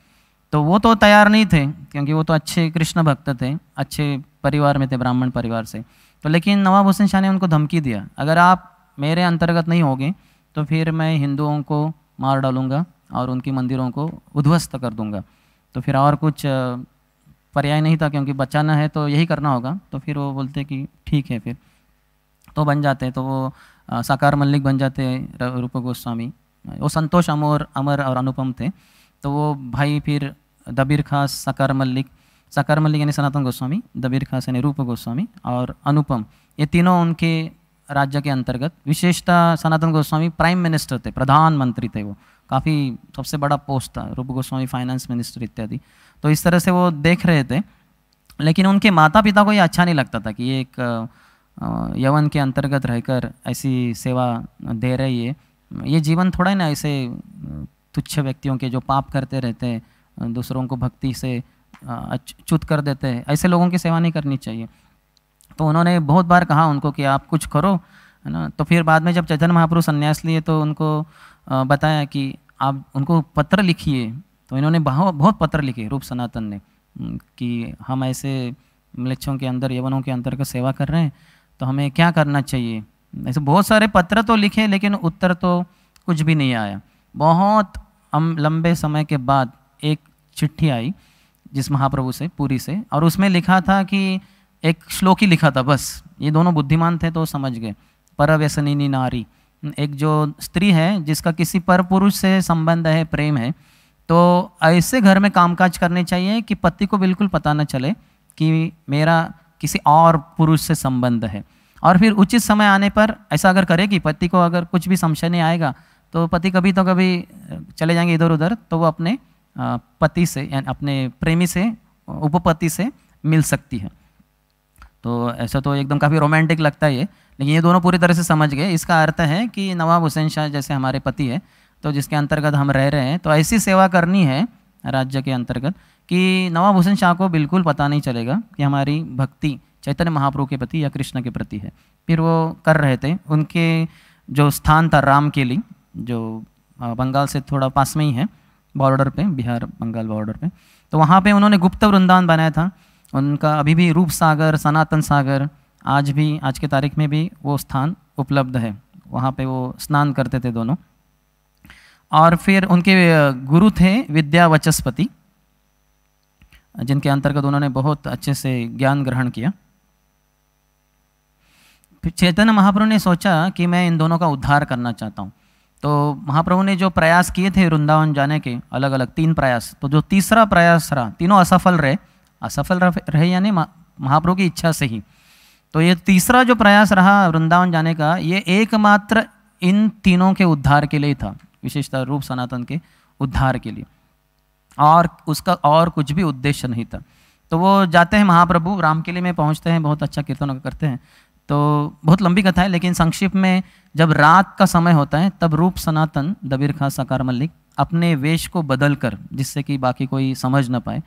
तो वो तो तैयार नहीं थे क्योंकि वो तो अच्छे कृष्ण भक्त थे अच्छे परिवार में थे ब्राह्मण परिवार से तो लेकिन नवाब हुसैन शाह ने उनको धमकी दिया अगर आप मेरे अंतर्गत नहीं होगे तो फिर मैं हिंदुओं को मार डालूंगा और उनकी मंदिरों को उध्वस्त कर दूंगा तो फिर और कुछ पर्याय नहीं था क्योंकि बचाना है तो यही करना होगा तो फिर वो बोलते कि ठीक है फिर तो बन जाते तो वो साकार मल्लिक बन जाते रूप गोस्वामी वो संतोष अमोर अमर और अनुपम थे तो वो भाई फिर दबीर खास सकार मल्लिक सकार मल्लिक यानी सनातन गोस्वामी दबीर खास यानी रूप गोस्वामी और अनुपम ये तीनों उनके राज्य के अंतर्गत विशेषता सनातन गोस्वामी प्राइम मिनिस्टर थे प्रधानमंत्री थे वो काफ़ी सबसे बड़ा पोस्ट था रूप गोस्वामी फाइनेंस मिनिस्टर इत्यादि तो इस तरह से वो देख रहे थे लेकिन उनके माता पिता को ये अच्छा नहीं लगता था कि ये एक यवन के अंतर्गत रहकर ऐसी सेवा दे रही है ये जीवन थोड़ा ना ऐसे तुच्छ व्यक्तियों के जो पाप करते रहते हैं दूसरों को भक्ति से अच्युत कर देते हैं ऐसे लोगों की सेवा नहीं करनी चाहिए तो उन्होंने बहुत बार कहा उनको कि आप कुछ करो है ना तो फिर बाद में जब चैतन्य महापुरुष संन्यास लिए तो उनको बताया कि आप उनको पत्र लिखिए तो इन्होंने बहुत पत्र लिखे रूप सनातन ने कि हम ऐसे मलेच्छों के अंदर यवनों के अंतर्गत सेवा कर रहे हैं तो हमें क्या करना चाहिए ऐसे बहुत सारे पत्र तो लिखे लेकिन उत्तर तो कुछ भी नहीं आया बहुत हम लंबे समय के बाद एक चिट्ठी आई जिस महाप्रभु से पूरी से और उसमें लिखा था कि एक श्लोक ही लिखा था बस ये दोनों बुद्धिमान थे तो समझ गए पर व्यसनिनी नारी एक जो स्त्री है जिसका किसी पर पुरुष से संबंध है प्रेम है तो ऐसे घर में कामकाज करने चाहिए कि पति को बिल्कुल पता न चले कि मेरा किसी और पुरुष से संबंध है और फिर उचित समय आने पर ऐसा अगर करेगी पति को अगर कुछ भी समझ नहीं आएगा तो पति कभी तो कभी चले जाएंगे इधर उधर तो वो अपने पति से अपने प्रेमी से उपपति से मिल सकती है तो ऐसा तो एकदम काफ़ी रोमांटिक लगता है ये लेकिन ये दोनों पूरी तरह से समझ गए इसका अर्थ है कि नवाब हुसैन शाह जैसे हमारे पति है तो जिसके अंतर्गत हम रह रहे हैं तो ऐसी सेवा करनी है राज्य के अंतर्गत कि नवाब हुसैन शाह को बिल्कुल पता नहीं चलेगा कि हमारी भक्ति चैतन्य महाप्रभु के प्रति या कृष्ण के प्रति है फिर वो कर रहे थे उनके जो स्थान था राम के लिए जो बंगाल से थोड़ा पास में ही है बॉर्डर पे बिहार बंगाल बॉर्डर पे तो वहाँ पे उन्होंने गुप्त वृंदावन बनाया था उनका अभी भी रूप सागर सनातन सागर आज भी आज के तारीख में भी वो स्थान उपलब्ध है वहाँ पे वो स्नान करते थे दोनों और फिर उनके गुरु थे विद्या वचस्पति जिनके अंतर्गत उन्होंने बहुत अच्छे से ज्ञान ग्रहण किया चैतन्य महाप्रभु ने सोचा कि मैं इन दोनों का उद्धार करना चाहता हूँ तो महाप्रभु ने जो प्रयास किए थे वृंदावन जाने के अलग अलग तीन प्रयास तो जो तीसरा प्रयास रहा तीनों असफल रहे असफल रहे यानी महाप्रभु की इच्छा से ही तो ये तीसरा जो प्रयास रहा वृंदावन जाने का ये एकमात्र इन तीनों के उद्धार के लिए था विशेषतः रूप सनातन के उद्धार के लिए और उसका और कुछ भी उद्देश्य नहीं था तो वो जाते हैं महाप्रभु राम के लिए में पहुंचते हैं बहुत अच्छा कीर्तन करते हैं तो बहुत लंबी कथा है लेकिन संक्षिप्त में जब रात का समय होता है तब रूप सनातन दबीर खां साकार मल्लिक अपने वेश को बदल कर जिससे कि बाकी कोई समझ ना पाए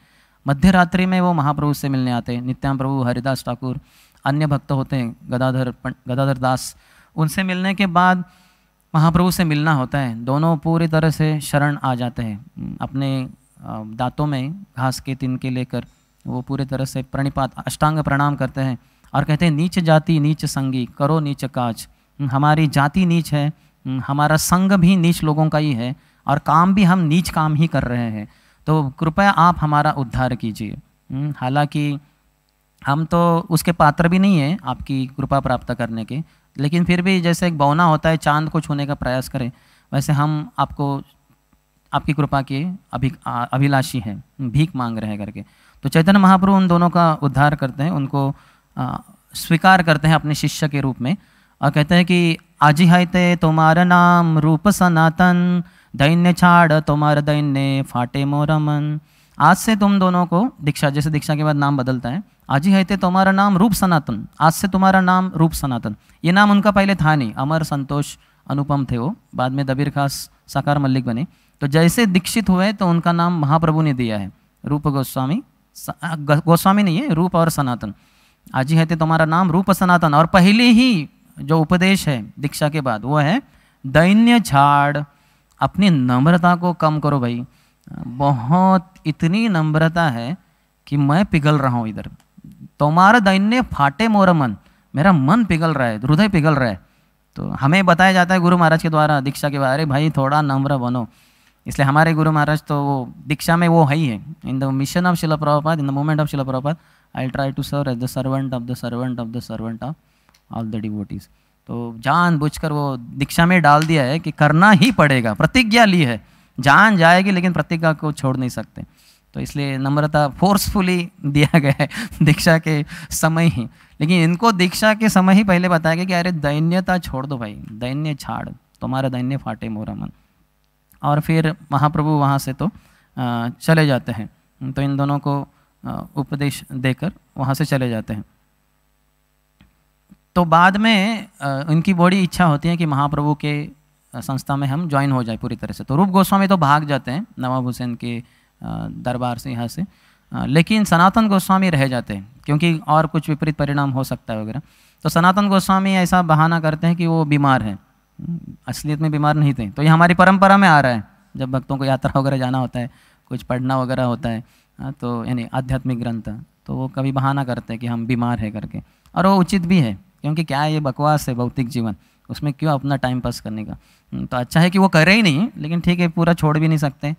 मध्य रात्रि में वो महाप्रभु से मिलने आते हैं नित्यान प्रभु हरिदास ठाकुर अन्य भक्त होते हैं गदाधर गदाधर दास उनसे मिलने के बाद महाप्रभु से मिलना होता है दोनों पूरी तरह से शरण आ जाते हैं अपने दांतों में घास के तिनके लेकर वो पूरी तरह से प्रणिपात अष्टांग प्रणाम करते हैं और कहते हैं नीच जाति नीच संगी करो नीच काज हम्म, हमारी जाति नीच है हम्म, हमारा संग भी नीच लोगों का ही है और काम भी हम नीच काम ही कर रहे हैं तो कृपया आप हमारा उद्धार कीजिए हम्म, हालांकि हम तो उसके पात्र भी नहीं हैं आपकी कृपा प्राप्त करने के लेकिन फिर भी जैसे एक बौना होता है चांद को छूने का प्रयास करें वैसे हम आपको आपकी कृपा के अभि अभिलाषी हैं भीख मांग रहे करके तो चैतन्य महाप्रभु उन दोनों का उद्धार करते हैं उनको स्वीकार करते हैं अपने शिष्य के रूप में और कहते हैं कि आजी हते तुम्हारा नाम रूप सनातन दैन्य छाड़ तुम्हार दैन्य फाटे मोरमन आज से तुम दोनों को दीक्षा जैसे दीक्षा के बाद नाम बदलता है आजी ते तुम्हारा नाम रूप सनातन आज से तुम्हारा नाम रूप सनातन ये नाम उनका पहले था नहीं अमर संतोष अनुपम थे वो बाद में दबीर खास साकार मल्लिक बने तो जैसे दीक्षित हुए तो उनका नाम महाप्रभु ने दिया है रूप गोस्वामी गोस्वामी नहीं है रूप और सनातन आज ही है तुम्हारा नाम रूप सनातन और पहले ही जो उपदेश है दीक्षा के बाद वो है दैन्य झाड़ अपनी नम्रता को कम करो भाई बहुत इतनी नम्रता है कि मैं पिघल रहा हूँ इधर तुम्हारा दैन्य फाटे मोर मन मेरा मन पिघल रहा है हृदय पिघल रहा है तो हमें बताया जाता है गुरु महाराज के द्वारा दीक्षा के बारे भाई थोड़ा नम्र बनो इसलिए हमारे गुरु महाराज तो वो दीक्षा में वो है ही है in the mission of Shila Prabhupad in the movement of Shila Prabhupad I try to serve as the servant of the servant of the servant of all the devotees तो जान बुझ कर वो दीक्षा में डाल दिया है कि करना ही पड़ेगा प्रतिज्ञा ली है जान जाएगी लेकिन प्रतिज्ञा को छोड़ नहीं सकते तो इसलिए नम्रता फोर्सफुली दिया गया है दीक्षा के समय ही लेकिन इनको दीक्षा के समय ही पहले बताया गया कि अरे दैन्यता छोड़ दो भाई दैन्य छाड़ तुम्हारा दैन्य फाटे मोरा मन और फिर महाप्रभु वहाँ से तो चले जाते हैं तो इन दोनों को उपदेश देकर वहाँ से चले जाते हैं तो बाद में उनकी बड़ी इच्छा होती है कि महाप्रभु के संस्था में हम ज्वाइन हो जाए पूरी तरह से तो रूप गोस्वामी तो भाग जाते हैं नवाब हुसैन के दरबार से यहाँ से लेकिन सनातन गोस्वामी रह जाते हैं क्योंकि और कुछ विपरीत परिणाम हो सकता है वगैरह तो सनातन गोस्वामी ऐसा बहाना करते हैं कि वो बीमार है असलियत में बीमार नहीं थे तो ये हमारी परंपरा में आ रहा है जब भक्तों को यात्रा वगैरह जाना होता है कुछ पढ़ना वगैरह होता है हाँ, तो यानी आध्यात्मिक ग्रंथ तो वो कभी बहाना करते हैं कि हम बीमार है करके और वो उचित भी है क्योंकि क्या ये बकवास है भौतिक जीवन उसमें क्यों अपना टाइम पास करने का हम्म, तो अच्छा है कि वो करे ही नहीं लेकिन ठीक है पूरा छोड़ भी नहीं सकते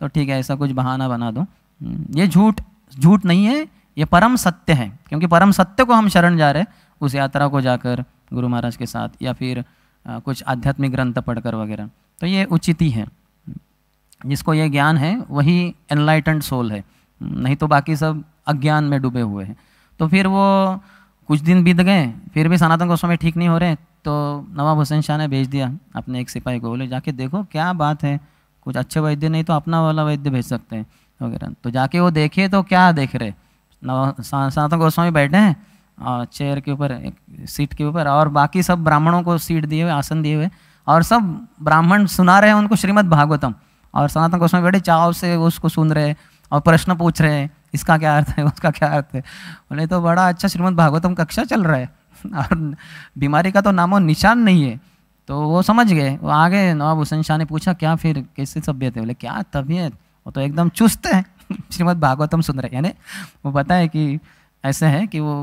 तो ठीक है ऐसा कुछ बहाना बना दो हम्म, ये झूठ झूठ नहीं है ये परम सत्य है क्योंकि परम सत्य को हम शरण जा रहे हैं उस यात्रा को जाकर गुरु महाराज के साथ या फिर कुछ आध्यात्मिक ग्रंथ पढ़कर वगैरह तो ये उचित ही है जिसको ये ज्ञान है वही एनलाइटेंड सोल है नहीं तो बाकी सब अज्ञान में डूबे हुए हैं तो फिर वो कुछ दिन बीत गए फिर भी सनातन गोस्वामी ठीक नहीं हो रहे तो नवाब हुसैन शाह ने भेज दिया अपने एक सिपाही को बोले जाके देखो क्या बात है कुछ अच्छे वैद्य नहीं तो अपना वाला वैद्य भेज सकते हैं वगैरह तो जाके वो देखे तो क्या देख रहे सनातन गोस्वामी बैठे हैं और चेयर के ऊपर एक सीट के ऊपर और बाकी सब ब्राह्मणों को सीट दिए हुए आसन दिए हुए और सब ब्राह्मण सुना रहे हैं उनको श्रीमद भागवतम और सनातन गोस्वामी बैठे चाव से उसको सुन रहे हैं और प्रश्न पूछ रहे हैं इसका क्या अर्थ है उसका क्या अर्थ है बोले तो बड़ा अच्छा श्रीमद भागवतम कक्षा चल रहा है [laughs] और बीमारी का तो नामो निशान नहीं है तो वो समझ गए वो आ गए नवाब हुसैन शाह ने पूछा क्या फिर कैसे तबियत है बोले क्या तबीयत वो तो एकदम चुस्त है [laughs] श्रीमद भागवतम सुन रहे यानी वो पता है कि ऐसे है कि वो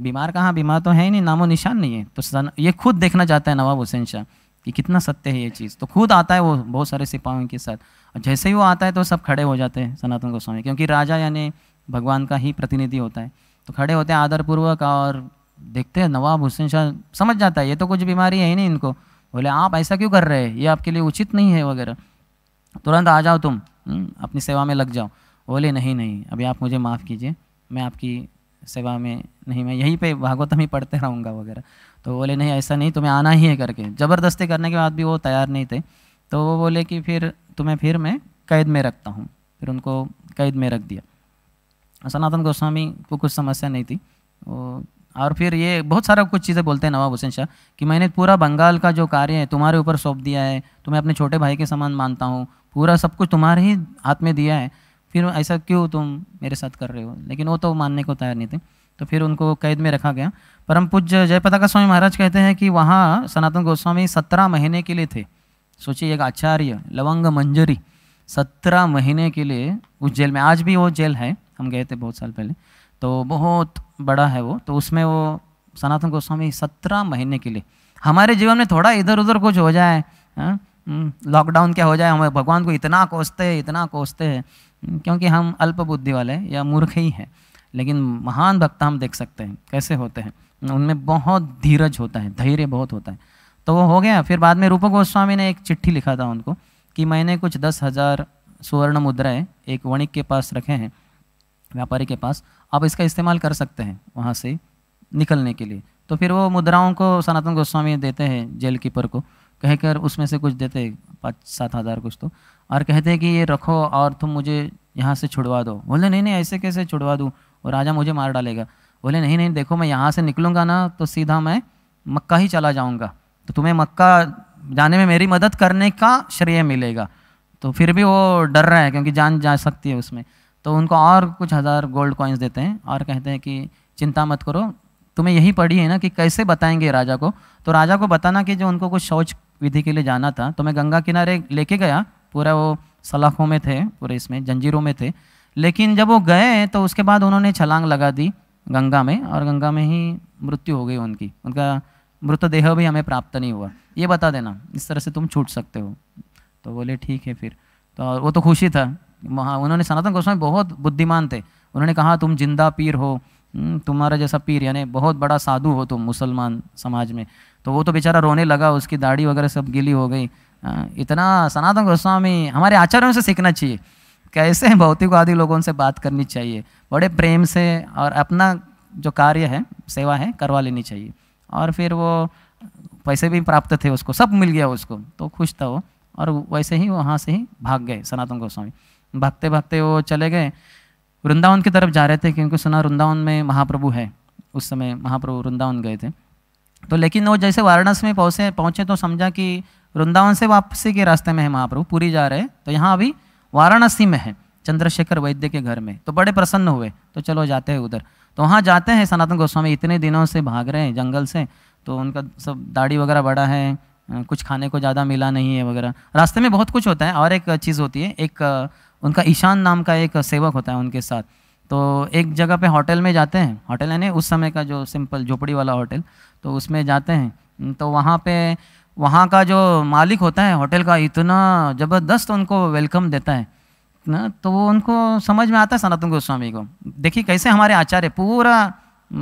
बीमार कहाँ बीमार तो है ही नहीं नामो निशान नहीं है तो ये खुद देखना चाहता है नवाब हुसैन शाह कि कितना सत्य है ये चीज़ तो खुद आता है वो बहुत सारे सिपाहियों के साथ और जैसे ही वो आता है तो सब खड़े हो जाते हैं सनातन गोस्वामी क्योंकि राजा यानी भगवान का ही प्रतिनिधि होता है तो खड़े होते हैं आदरपूर्वक और देखते हैं नवाब हुसैन शाह समझ जाता है ये तो कुछ बीमारी है ही नहीं इनको बोले आप ऐसा क्यों कर रहे हैं ये आपके लिए उचित नहीं है वगैरह तुरंत आ जाओ तुम हम्म, अपनी सेवा में लग जाओ बोले नहीं नहीं अभी आप मुझे माफ़ कीजिए मैं आपकी सेवा में नहीं मैं यहीं पे भागवतम ही पढ़ते रहूँगा वगैरह तो बोले नहीं ऐसा नहीं तुम्हें आना ही है करके ज़बरदस्ती करने के बाद भी वो तैयार नहीं थे तो वो बोले कि फिर तुम्हें फिर मैं कैद में रखता हूँ फिर उनको कैद में रख दिया सनातन गोस्वामी को कुछ समस्या नहीं थी वो और फिर ये बहुत सारा कुछ चीज़ें बोलते हैं नवाब हुसैन शाह कि मैंने पूरा बंगाल का जो कार्य है तुम्हारे ऊपर सौंप दिया है तुम्हें अपने छोटे भाई के समान मानता हूँ पूरा सब कुछ तुम्हारे ही हाथ में दिया है फिर ऐसा क्यों तुम मेरे साथ कर रहे हो लेकिन वो तो मानने को तैयार नहीं थे तो फिर उनको कैद में रखा गया परम पूज्य जयपताका स्वामी महाराज कहते हैं कि वहाँ सनातन गोस्वामी सत्रह महीने के लिए थे सोचिए एक आचार्य लवंग मंजरी सत्रह महीने के लिए उस जेल में आज भी वो जेल है हम गए थे बहुत साल पहले तो बहुत बड़ा है वो तो उसमें वो सनातन गोस्वामी सत्रह महीने के लिए हमारे जीवन में थोड़ा इधर उधर कुछ हो जाए लॉकडाउन हाँ, हम्म, क्या हो जाए हमें भगवान को इतना कोसते हैं इतना कोसते हैं हम्म, क्योंकि हम अल्प बुद्धि वाले या मूर्ख ही हैं लेकिन महान भक्त हम देख सकते हैं कैसे होते हैं उनमें बहुत धीरज होता है धैर्य बहुत होता है तो वो हो गया फिर बाद में रूप गोस्वामी ने एक चिट्ठी लिखा था उनको कि मैंने कुछ दस हज़ार सुवर्ण मुद्राएँ एक वणिक के पास रखे हैं व्यापारी के पास आप इसका इस्तेमाल कर सकते हैं वहाँ से निकलने के लिए तो फिर वो मुद्राओं को सनातन गोस्वामी देते हैं जेल कीपर को कहकर उसमें से कुछ देते पाँच सात हज़ार कुछ तो और कहते कि ये रखो और तुम मुझे यहाँ से छुड़वा दो बोले नहीं नहीं ऐसे कैसे छुड़वा दूँ और राजा मुझे मार डालेगा बोले नहीं नहीं देखो मैं यहाँ से निकलूँगा ना तो सीधा मैं मक्का ही चला जाऊँगा तो तुम्हें मक्का जाने में मेरी मदद करने का श्रेय मिलेगा तो फिर भी वो डर रहा है क्योंकि जान जा सकती है उसमें तो उनको और कुछ हज़ार गोल्ड कॉइन्स देते हैं और कहते हैं कि चिंता मत करो तुम्हें यही पढ़ी है ना कि कैसे बताएंगे राजा को तो राजा को बताना कि जो उनको कुछ शौच विधि के लिए जाना था तो मैं गंगा किनारे लेके गया पूरा वो सलाखों में थे पूरे इसमें जंजीरों में थे लेकिन जब वो गए तो उसके बाद उन्होंने छलांग लगा दी गंगा में और गंगा में ही मृत्यु हो गई उनकी उनका मृतदेह भी हमें प्राप्त नहीं हुआ ये बता देना इस तरह से तुम छूट सकते हो तो बोले ठीक है फिर तो वो तो खुशी था वहाँ उन्होंने सनातन गोस्वामी बहुत बुद्धिमान थे उन्होंने कहा तुम जिंदा पीर हो हम्म, तुम्हारा जैसा पीर यानी बहुत बड़ा साधु हो तुम मुसलमान समाज में तो वो तो बेचारा रोने लगा उसकी दाढ़ी वगैरह सब गिली हो गई इतना सनातन गोस्वामी हमारे आचार्यों से सीखना चाहिए कैसे आदि लोगों से बात करनी चाहिए बड़े प्रेम से और अपना जो कार्य है सेवा है करवा लेनी चाहिए और फिर वो पैसे भी प्राप्त थे उसको सब मिल गया उसको तो खुश था वो और वैसे ही वहाँ से ही भाग गए सनातन गोस्वामी भागते भागते वो चले गए वृंदावन की तरफ जा रहे थे क्योंकि सुना वृंदावन में महाप्रभु है उस समय महाप्रभु वृंदावन गए थे तो लेकिन वो जैसे वाराणसी में पहुँचे पहुँचे तो समझा कि वृंदावन से वापसी के रास्ते में है महाप्रभु पूरी जा रहे हैं तो यहाँ अभी वाराणसी में है चंद्रशेखर वैद्य के घर में तो बड़े प्रसन्न हुए तो चलो जाते हैं उधर तो वहाँ जाते हैं सनातन गोस्वामी इतने दिनों से भाग रहे हैं जंगल से तो उनका सब दाढ़ी वगैरह बड़ा है कुछ खाने को ज़्यादा मिला नहीं है वगैरह रास्ते में बहुत कुछ होता है और एक चीज़ होती है एक उनका ईशान नाम का एक सेवक होता है उनके साथ तो एक जगह पे होटल में जाते हैं होटल यानी उस समय का जो सिंपल झोपड़ी वाला होटल तो उसमें जाते हैं तो वहाँ पे वहाँ का जो मालिक होता है होटल का इतना ज़बरदस्त उनको वेलकम देता है ना तो वो उनको समझ में आता है सनातन गोस्वामी को देखिए कैसे हमारे आचार्य पूरा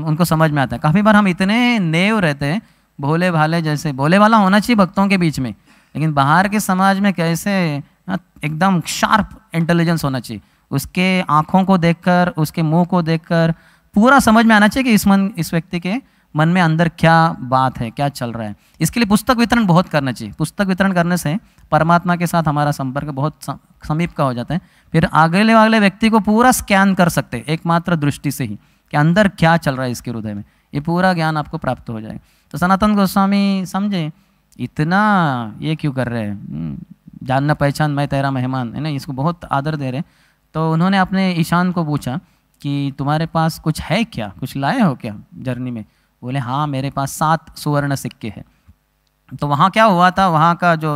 उनको समझ में आता है काफ़ी बार हम इतने नेव रहते हैं भोले भाले जैसे भोले भाला होना चाहिए भक्तों के बीच में लेकिन बाहर के समाज में कैसे एकदम शार्प इंटेलिजेंस होना चाहिए उसके आँखों को देखकर उसके मुंह को देखकर पूरा समझ में आना चाहिए कि इस मन इस व्यक्ति के मन में अंदर क्या बात है क्या चल रहा है इसके लिए पुस्तक वितरण बहुत करना चाहिए पुस्तक वितरण करने से परमात्मा के साथ हमारा संपर्क बहुत समीप का हो जाता है फिर अगले अगले व्यक्ति को पूरा स्कैन कर सकते हैं एकमात्र दृष्टि से ही कि अंदर क्या चल रहा है इसके हृदय में ये पूरा ज्ञान आपको प्राप्त हो जाएगा तो सनातन गोस्वामी समझे इतना ये क्यों कर रहे हैं हम्म। जानना पहचान मैं तेरा मेहमान है ना इसको बहुत आदर दे रहे तो उन्होंने अपने ईशान को पूछा कि तुम्हारे पास कुछ है क्या कुछ लाए हो क्या जर्नी में बोले हाँ मेरे पास सात सुवर्ण सिक्के हैं तो वहाँ क्या हुआ था वहाँ का जो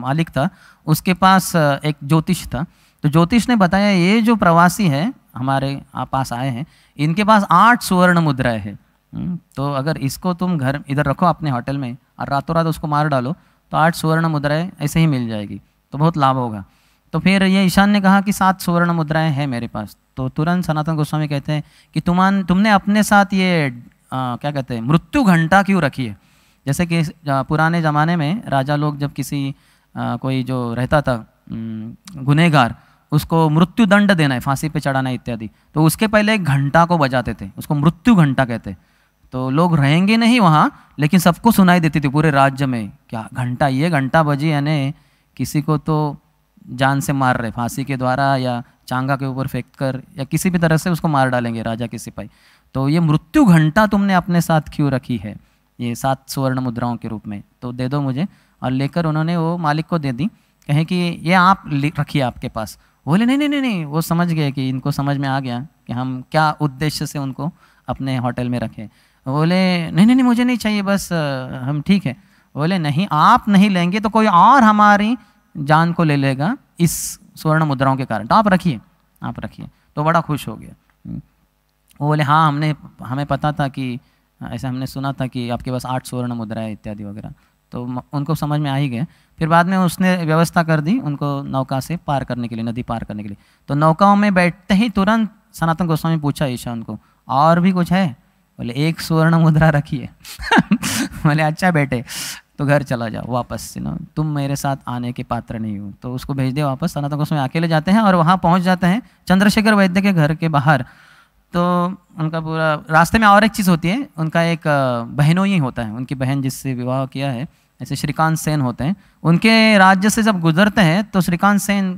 मालिक था उसके पास एक ज्योतिष था तो ज्योतिष ने बताया ये जो प्रवासी है हमारे पास आए हैं इनके पास आठ सुवर्ण मुद्राएं हैं हम्म, तो अगर इसको तुम घर इधर रखो अपने होटल में और रातों रात उसको मार डालो तो आठ सुवर्ण मुद्राएं ऐसे ही मिल जाएगी तो बहुत लाभ होगा तो फिर ये ईशान ने कहा कि सात सुवर्ण मुद्राएं हैं मेरे पास तो तुरंत सनातन गोस्वामी कहते हैं कि तुमान तुमने अपने साथ ये आ, क्या कहते हैं मृत्यु घंटा क्यों रखी है जैसे कि पुराने ज़माने में राजा लोग जब किसी आ, कोई जो रहता था गुनहगार उसको मृत्यु दंड देना है फांसी पे चढ़ाना इत्यादि तो उसके पहले एक घंटा को बजाते थे उसको मृत्यु घंटा कहते हैं तो लोग रहेंगे नहीं वहाँ लेकिन सबको सुनाई देती थी पूरे राज्य में क्या घंटा ये घंटा बजी यानी किसी को तो जान से मार रहे फांसी के द्वारा या चांगा के ऊपर फेंक कर या किसी भी तरह से उसको मार डालेंगे राजा के सिपाही तो ये मृत्यु घंटा तुमने अपने साथ क्यों रखी है ये सात सुवर्ण मुद्राओं के रूप में तो दे दो मुझे और लेकर उन्होंने वो मालिक को दे दी कहें कि ये आप रखिए आपके पास बोले नहीं नहीं नहीं नहीं वो समझ गए कि इनको समझ में आ गया कि हम क्या उद्देश्य से उनको अपने होटल में रखें बोले नहीं नहीं नहीं मुझे नहीं चाहिए बस हम ठीक है बोले नहीं आप नहीं लेंगे तो कोई और हमारी जान को ले लेगा इस स्वर्ण मुद्राओं के कारण तो आप रखिए आप रखिए तो बड़ा खुश हो गया हम्म। वो बोले हाँ हमने हमें पता था कि ऐसा हमने सुना था कि आपके पास आठ स्वर्ण है इत्यादि वगैरह तो उनको समझ में आ ही गए फिर बाद में उसने व्यवस्था कर दी उनको नौका से पार करने के लिए नदी पार करने के लिए तो नौकाओं में बैठते ही तुरंत सनातन गोस्वामी पूछा ईशा उनको और भी कुछ है बोले एक सुवर्ण मुद्रा रखिए [laughs] बोले अच्छा बेटे तो घर चला जाओ वापस ना तुम मेरे साथ आने के पात्र नहीं हो तो उसको भेज दे वापस सनातन गोस्वामी अकेले जाते हैं और वहाँ पहुँच जाते हैं चंद्रशेखर वैद्य के घर के बाहर तो उनका पूरा रास्ते में और एक चीज़ होती है उनका एक बहनों ही होता है उनकी बहन जिससे विवाह किया है ऐसे श्रीकांत सेन होते हैं उनके राज्य से जब गुजरते हैं तो श्रीकांत सेन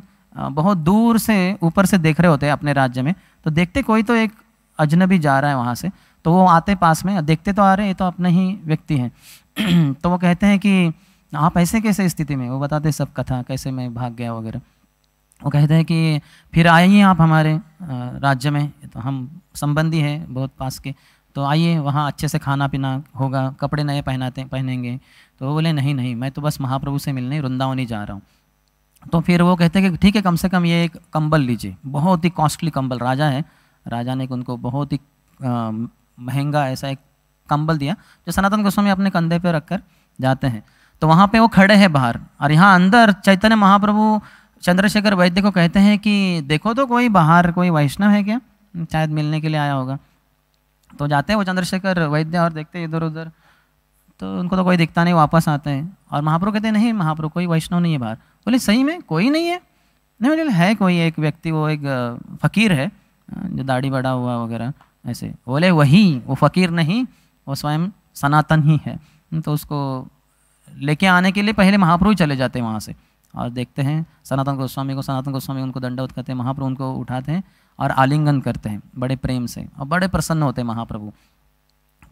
बहुत दूर से ऊपर से देख रहे होते हैं अपने राज्य में तो देखते कोई तो एक अजनबी जा रहा है वहाँ से तो वो आते पास में देखते तो आ रहे हैं ये तो अपने ही व्यक्ति हैं [clears throat] तो वो कहते हैं कि आप ऐसे कैसे स्थिति में वो बताते सब कथा कैसे मैं भाग गया वगैरह वो कहते हैं कि फिर आइए आप हमारे राज्य में तो हम संबंधी हैं बहुत पास के तो आइए वहाँ अच्छे से खाना पीना होगा कपड़े नए पहनाते पहनेंगे तो वो बोले नहीं नहीं मैं तो बस महाप्रभु से मिलने वृंदावन ही जा रहा हूँ तो फिर वो कहते हैं कि ठीक है कम से कम ये एक कंबल लीजिए बहुत ही कॉस्टली कंबल राजा है राजा ने उनको बहुत ही महंगा ऐसा एक कंबल दिया जो सनातन गोस्वामी अपने कंधे पे रखकर जाते हैं तो वहाँ पे वो खड़े हैं बाहर और यहाँ अंदर चैतन्य महाप्रभु चंद्रशेखर वैद्य को कहते हैं कि देखो तो कोई बाहर कोई वैष्णव है क्या शायद मिलने के लिए आया होगा तो जाते हैं वो चंद्रशेखर वैद्य और देखते हैं इधर उधर तो उनको तो कोई दिखता नहीं वापस आते हैं और महाप्रभु कहते हैं नहीं महाप्रभु कोई वैष्णव नहीं है बाहर बोले सही में कोई नहीं है नहीं बोले है कोई एक व्यक्ति वो एक फकीर है जो दाढ़ी बड़ा हुआ वगैरह ऐसे बोले वही वो फ़कीर नहीं वो स्वयं सनातन ही है तो उसको लेके आने के लिए पहले महाप्रभु चले जाते हैं वहाँ से और देखते हैं सनातन गोस्वामी को सनातन गोस्वामी उनको दंडवत करते हैं महाप्रभु उनको उठाते हैं और आलिंगन करते हैं बड़े प्रेम से और बड़े प्रसन्न होते हैं महाप्रभु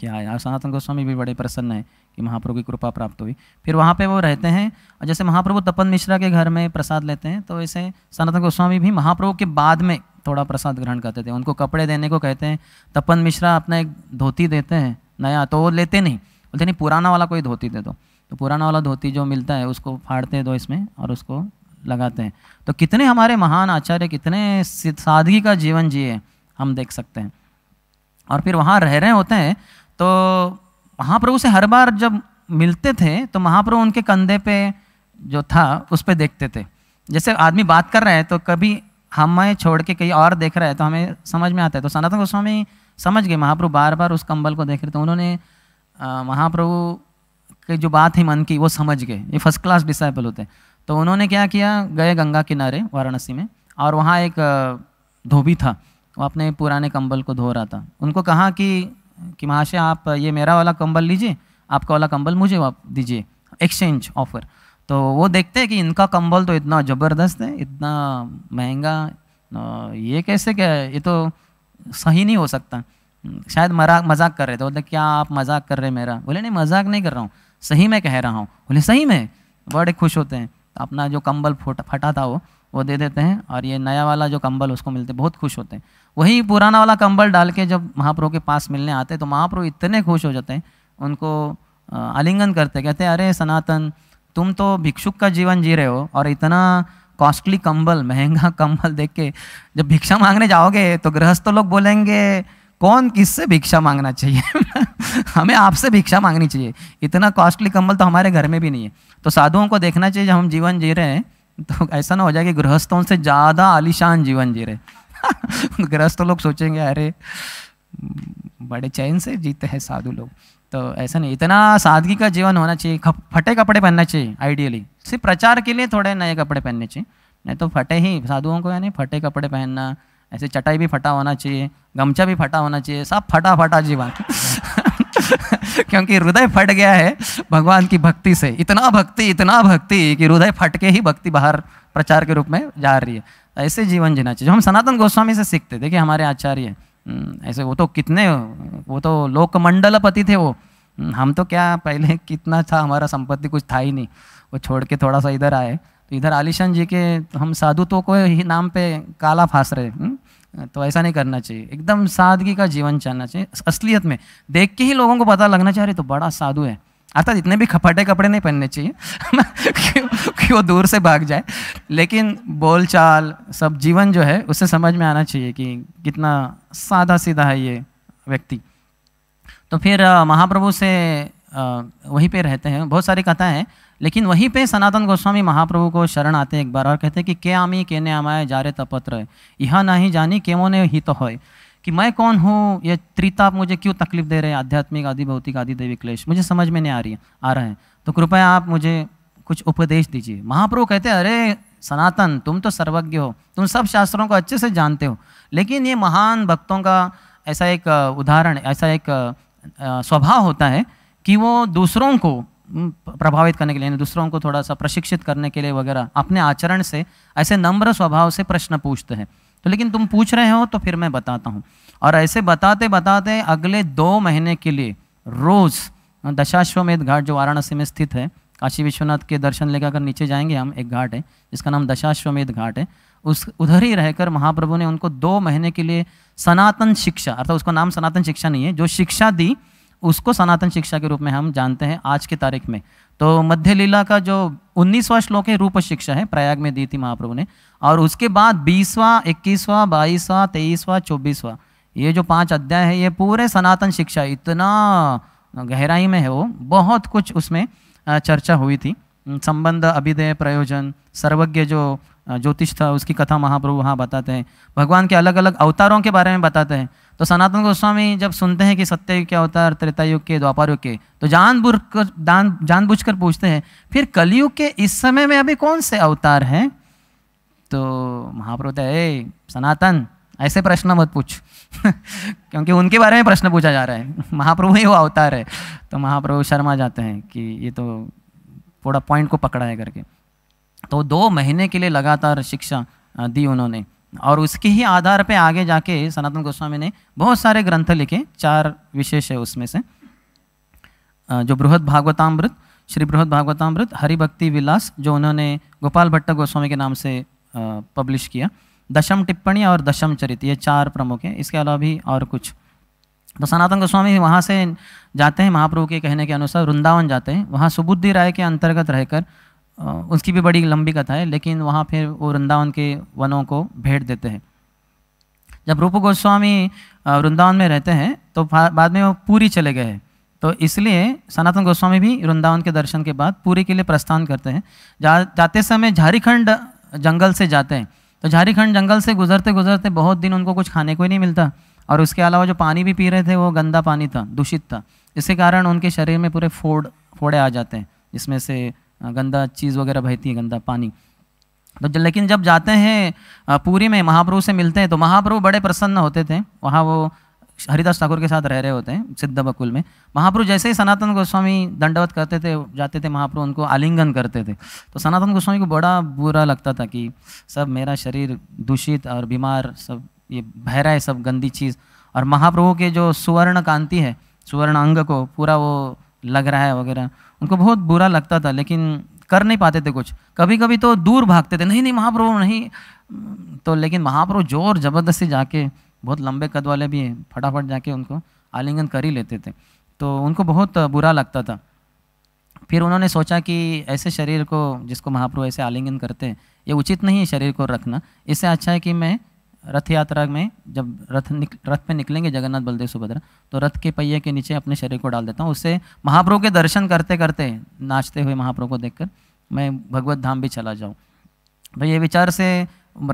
क्या है और सनातन गोस्वामी भी बड़े प्रसन्न हैं कि महाप्रभु की कृपा प्राप्त हुई फिर वहाँ पे वो रहते हैं और जैसे महाप्रभु तपन मिश्रा के घर में प्रसाद लेते हैं तो ऐसे सनातन गोस्वामी भी महाप्रभु के बाद में थोड़ा प्रसाद ग्रहण करते थे उनको कपड़े देने को कहते हैं तपन मिश्रा अपना एक धोती देते हैं नया तो वो लेते नहीं बोलते नहीं पुराना वाला कोई धोती दे दो तो पुराना वाला धोती जो मिलता है उसको फाड़ते दो इसमें और उसको लगाते हैं तो कितने हमारे महान आचार्य कितने सादगी का जीवन जिए हम देख सकते हैं और फिर वहाँ रह रहे होते हैं तो महाप्रभु से हर बार जब मिलते थे तो महाप्रभु उनके कंधे पे जो था उस पर देखते थे जैसे आदमी बात कर रहे हैं तो कभी हमें छोड़ के कहीं और देख रहा है तो हमें समझ में आता है तो सनातन गोस्वामी समझ गए महाप्रभु बार बार उस कंबल को देख रहे थे उन्होंने महाप्रभु की जो बात है मन की वो समझ गए ये फर्स्ट क्लास डिसाइपल होते तो उन्होंने क्या किया गए गंगा किनारे वाराणसी में और वहाँ एक धोबी था वो अपने पुराने कंबल को धो रहा था उनको कहा कि कि महाशय आप ये मेरा वाला कंबल लीजिए आपका वाला कंबल मुझे आप दीजिए एक्सचेंज ऑफर तो वो देखते हैं कि इनका कंबल तो इतना ज़बरदस्त है इतना महंगा ये कैसे क्या है ये तो सही नहीं हो सकता शायद मरा मजाक कर रहे थे बोलते क्या आप मजाक कर रहे मेरा बोले नहीं मजाक नहीं कर रहा हूँ सही में कह रहा हूँ बोले सही में बड़े खुश होते हैं तो अपना जो कंबल फटा था वो वो दे देते हैं और ये नया वाला जो कंबल उसको मिलते बहुत खुश होते हैं वही पुराना वाला कंबल डाल के जब महाप्रभु के पास मिलने आते तो महाप्रभु इतने खुश हो जाते हैं उनको आलिंगन करते कहते अरे सनातन तुम तो भिक्षुक का जीवन जी रहे हो और इतना कॉस्टली कंबल महंगा [laughs] कंबल देख के जब भिक्षा मांगने जाओगे तो गृहस्थ लोग बोलेंगे कौन किससे भिक्षा मांगना चाहिए [laughs] हमें आपसे भिक्षा मांगनी चाहिए इतना कॉस्टली कंबल तो हमारे घर में भी नहीं है तो साधुओं को देखना चाहिए जब हम जीवन जी रहे हैं तो ऐसा ना हो जाए कि गृहस्थों से ज़्यादा आलिशान जीवन जी रहे [laughs] ग्रस्त लोग सोचेंगे अरे बड़े चैन से जीते हैं साधु लोग तो ऐसा नहीं इतना सादगी का जीवन होना चाहिए फटे कपड़े पहनना चाहिए आइडियली सिर्फ प्रचार के लिए थोड़े नए कपड़े पहनने चाहिए नहीं तो फटे ही साधुओं को यानी फटे कपड़े पहनना ऐसे चटाई भी फटा होना चाहिए गमछा भी फटा होना चाहिए सब फटा फटा जीवन [laughs] क्योंकि हृदय फट गया है भगवान की भक्ति से इतना भक्ति इतना भक्ति कि हृदय फट के ही भक्ति बाहर प्रचार के रूप में जा रही है तो ऐसे जीवन जीना चाहिए जो हम सनातन गोस्वामी से सीखते देखिए हमारे आचार्य हम्म, ऐसे वो तो कितने वो तो लोकमंडल पति थे वो हम्म, हम तो क्या पहले [laughs] कितना था हमारा संपत्ति कुछ था ही नहीं वो छोड़ के थोड़ा सा इधर आए तो इधर आलिशान जी के हम साधुतों को ही नाम पे काला फांस रहे हम्म, तो ऐसा नहीं करना चाहिए एकदम सादगी का जीवन चलना चाहिए असलियत में देख के ही लोगों को पता लगना चाहिए तो बड़ा साधु है अर्थात इतने भी खपटे कपड़े नहीं पहनने चाहिए [laughs] क्यों कि वो दूर से भाग जाए लेकिन बोल चाल सब जीवन जो है उससे समझ में आना चाहिए कि कितना सादा सीधा है ये व्यक्ति तो फिर महाप्रभु से वहीं पे रहते हैं बहुत सारी कथाएं हैं लेकिन वहीं पे सनातन गोस्वामी महाप्रभु को शरण आते एक बार और कहते कि के आमी के ने आमाए जारे तपत्र यह ही जानी केमो ने हित तो होय कि मैं कौन हूँ ये त्रिताप मुझे क्यों तकलीफ दे रहे हैं आध्यात्मिक आदि भौतिक आदि देवी क्लेश मुझे समझ में नहीं आ रही है आ रहे हैं तो कृपया आप मुझे कुछ उपदेश दीजिए महाप्रभु कहते हैं अरे सनातन तुम तो सर्वज्ञ हो तुम सब शास्त्रों को अच्छे से जानते हो लेकिन ये महान भक्तों का ऐसा एक उदाहरण ऐसा एक स्वभाव होता है कि वो दूसरों को प्रभावित करने के लिए दूसरों को थोड़ा सा प्रशिक्षित करने के लिए वगैरह अपने आचरण से ऐसे नम्र स्वभाव से प्रश्न पूछते हैं तो लेकिन तुम पूछ रहे हो तो फिर मैं बताता हूँ और ऐसे बताते बताते अगले दो महीने के लिए रोज़ दशाश्वमेध घाट जो वाराणसी में स्थित है काशी विश्वनाथ के दर्शन लेकर नीचे जाएंगे हम एक घाट है जिसका नाम दशाश्वमेध घाट है उस उधर ही रहकर महाप्रभु ने उनको दो महीने के लिए सनातन शिक्षा अर्थात उसका नाम सनातन शिक्षा नहीं है जो शिक्षा दी उसको सनातन शिक्षा के रूप में हम जानते हैं आज की तारीख में तो मध्य लीला का जो उन्नीसवा श्लोक है रूप शिक्षा है प्रयाग में दी थी महाप्रभु ने और उसके बाद बीसवा इक्कीसवा बाईसवा तेईसवा चौबीसवा ये जो पांच अध्याय है ये पूरे सनातन शिक्षा इतना गहराई में है वो बहुत कुछ उसमें चर्चा हुई थी संबंध अभिदय प्रयोजन सर्वज्ञ जो ज्योतिष था उसकी कथा महाप्रभु वहाँ बताते हैं भगवान के अलग अलग अवतारों के बारे में बताते हैं तो सनातन गोस्वामी जब सुनते हैं कि सत्ययुग के अवतार त्रेता युग के द्वापार युग के तो जान कर जान बुझ कर पूछते हैं फिर कलयुग के इस समय में अभी कौन से अवतार हैं तो महाप्रभु ए सनातन ऐसे प्रश्न मत पूछ [laughs] क्योंकि उनके बारे में प्रश्न पूछा जा रहा है [laughs] महाप्रभु ही वो अवतार है तो महाप्रभु शर्मा जाते हैं कि ये तो थोड़ा पॉइंट को पकड़ा है करके तो दो महीने के लिए लगातार शिक्षा दी उन्होंने और उसके ही आधार पे आगे जाके सनातन गोस्वामी ने बहुत सारे ग्रंथ लिखे चार विशेष है उसमें से जो बृहद भागवतामृत श्री बृहद भागवतामृत हरिभक्ति विलास जो उन्होंने गोपाल भट्ट गोस्वामी के नाम से पब्लिश किया दशम टिप्पणी और दशम चरित ये चार प्रमुख हैं इसके अलावा भी और कुछ तो सनातन गोस्वामी वहाँ से जाते हैं महाप्रभु के कहने के अनुसार वृंदावन जाते हैं वहाँ सुबुद्धि राय के अंतर्गत रहकर उसकी भी बड़ी लंबी कथा है लेकिन वहाँ फिर वो वृंदावन के वनों को भेंट देते हैं जब रूप गोस्वामी वृंदावन में रहते हैं तो बाद में वो पूरी चले गए हैं तो इसलिए सनातन गोस्वामी भी वृंदावन के दर्शन के बाद पूरी के लिए प्रस्थान करते हैं जा जाते समय झारीखंड जंगल से जाते हैं तो झारीखंड जंगल से गुजरते गुजरते बहुत दिन उनको कुछ खाने को ही नहीं मिलता और उसके अलावा जो पानी भी पी रहे थे वो गंदा पानी था दूषित था इसके कारण उनके शरीर में पूरे फोड़ फोड़े आ जाते हैं जिसमें से गंदा चीज़ वगैरह बहती है गंदा पानी तो जब लेकिन जब जाते हैं पूरी में महाप्रभु से मिलते हैं तो महाप्रभु बड़े प्रसन्न होते थे वहाँ वो हरिदास ठाकुर के साथ रह रहे होते हैं सिद्ध बकुल में महाप्रभु जैसे ही सनातन गोस्वामी दंडवत करते थे जाते थे महाप्रभु उनको आलिंगन करते थे तो सनातन गोस्वामी को बड़ा बुरा लगता था कि सब मेरा शरीर दूषित और बीमार सब ये बहरा है सब गंदी चीज़ और महाप्रभु के जो सुवर्ण कांति है सुवर्ण अंग को पूरा वो लग रहा है वगैरह उनको बहुत बुरा लगता था लेकिन कर नहीं पाते थे कुछ कभी कभी तो दूर भागते थे नहीं नहीं महाप्रभु नहीं तो लेकिन महाप्रभु जोर ज़बरदस्ती जाके बहुत लंबे कद वाले भी हैं फटाफट जाके उनको आलिंगन कर ही लेते थे तो उनको बहुत बुरा लगता था फिर उन्होंने सोचा कि ऐसे शरीर को जिसको महाप्रभु ऐसे आलिंगन करते हैं ये उचित नहीं है शरीर को रखना इससे अच्छा है कि मैं रथ यात्रा में जब रथ निक, रथ पे निकलेंगे जगन्नाथ बलदेव सुभद्रा तो रथ के पहिए के नीचे अपने शरीर को डाल देता हूँ उससे महाप्रभु के दर्शन करते करते नाचते हुए महाप्रभु को देखकर मैं भगवत धाम भी चला जाऊँ तो ये विचार से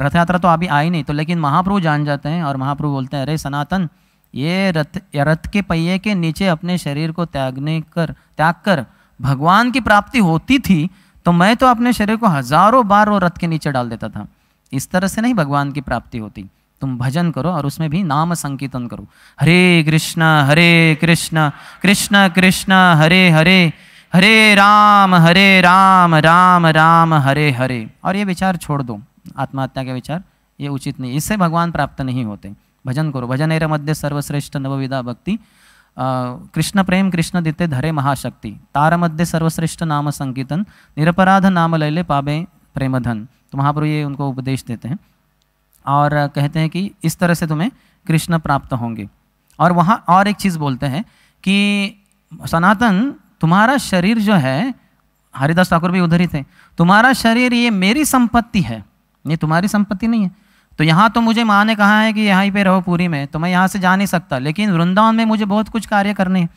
रथ यात्रा तो अभी आई नहीं तो लेकिन महाप्रभु जान जाते हैं और महाप्रभु बोलते हैं अरे सनातन ये रथ रथ के पहिए के नीचे अपने शरीर को त्यागने कर त्याग कर भगवान की प्राप्ति होती थी तो मैं तो अपने शरीर को हजारों बार वो रथ के नीचे डाल देता था इस तरह से नहीं भगवान की प्राप्ति होती तुम भजन करो और उसमें भी नाम संकीर्तन करो हरे कृष्णा हरे कृष्णा कृष्णा कृष्णा हरे हरे हरे राम हरे राम राम राम हरे हरे और ये विचार छोड़ दो आत्महत्या के विचार ये उचित नहीं इससे भगवान प्राप्त नहीं होते भजन करो भजन एर मध्य सर्वश्रेष्ठ नवविधा भक्ति कृष्ण प्रेम कृष्ण दिते धरे महाशक्ति तार मध्य सर्वश्रेष्ठ नाम संकीर्तन निरपराध नाम लैले पाबे प्रेमधन तो वहाँ पर ये उनको उपदेश देते हैं और कहते हैं कि इस तरह से तुम्हें कृष्ण प्राप्त होंगे और वहाँ और एक चीज़ बोलते हैं कि सनातन तुम्हारा शरीर जो है हरिदास ठाकुर भी उधर ही थे तुम्हारा शरीर ये मेरी संपत्ति है ये तुम्हारी संपत्ति नहीं है तो यहाँ तो मुझे माँ ने कहा है कि यहाँ पे रहो पूरी में तो मैं यहाँ से जा नहीं सकता लेकिन वृंदावन में मुझे बहुत कुछ कार्य करने हैं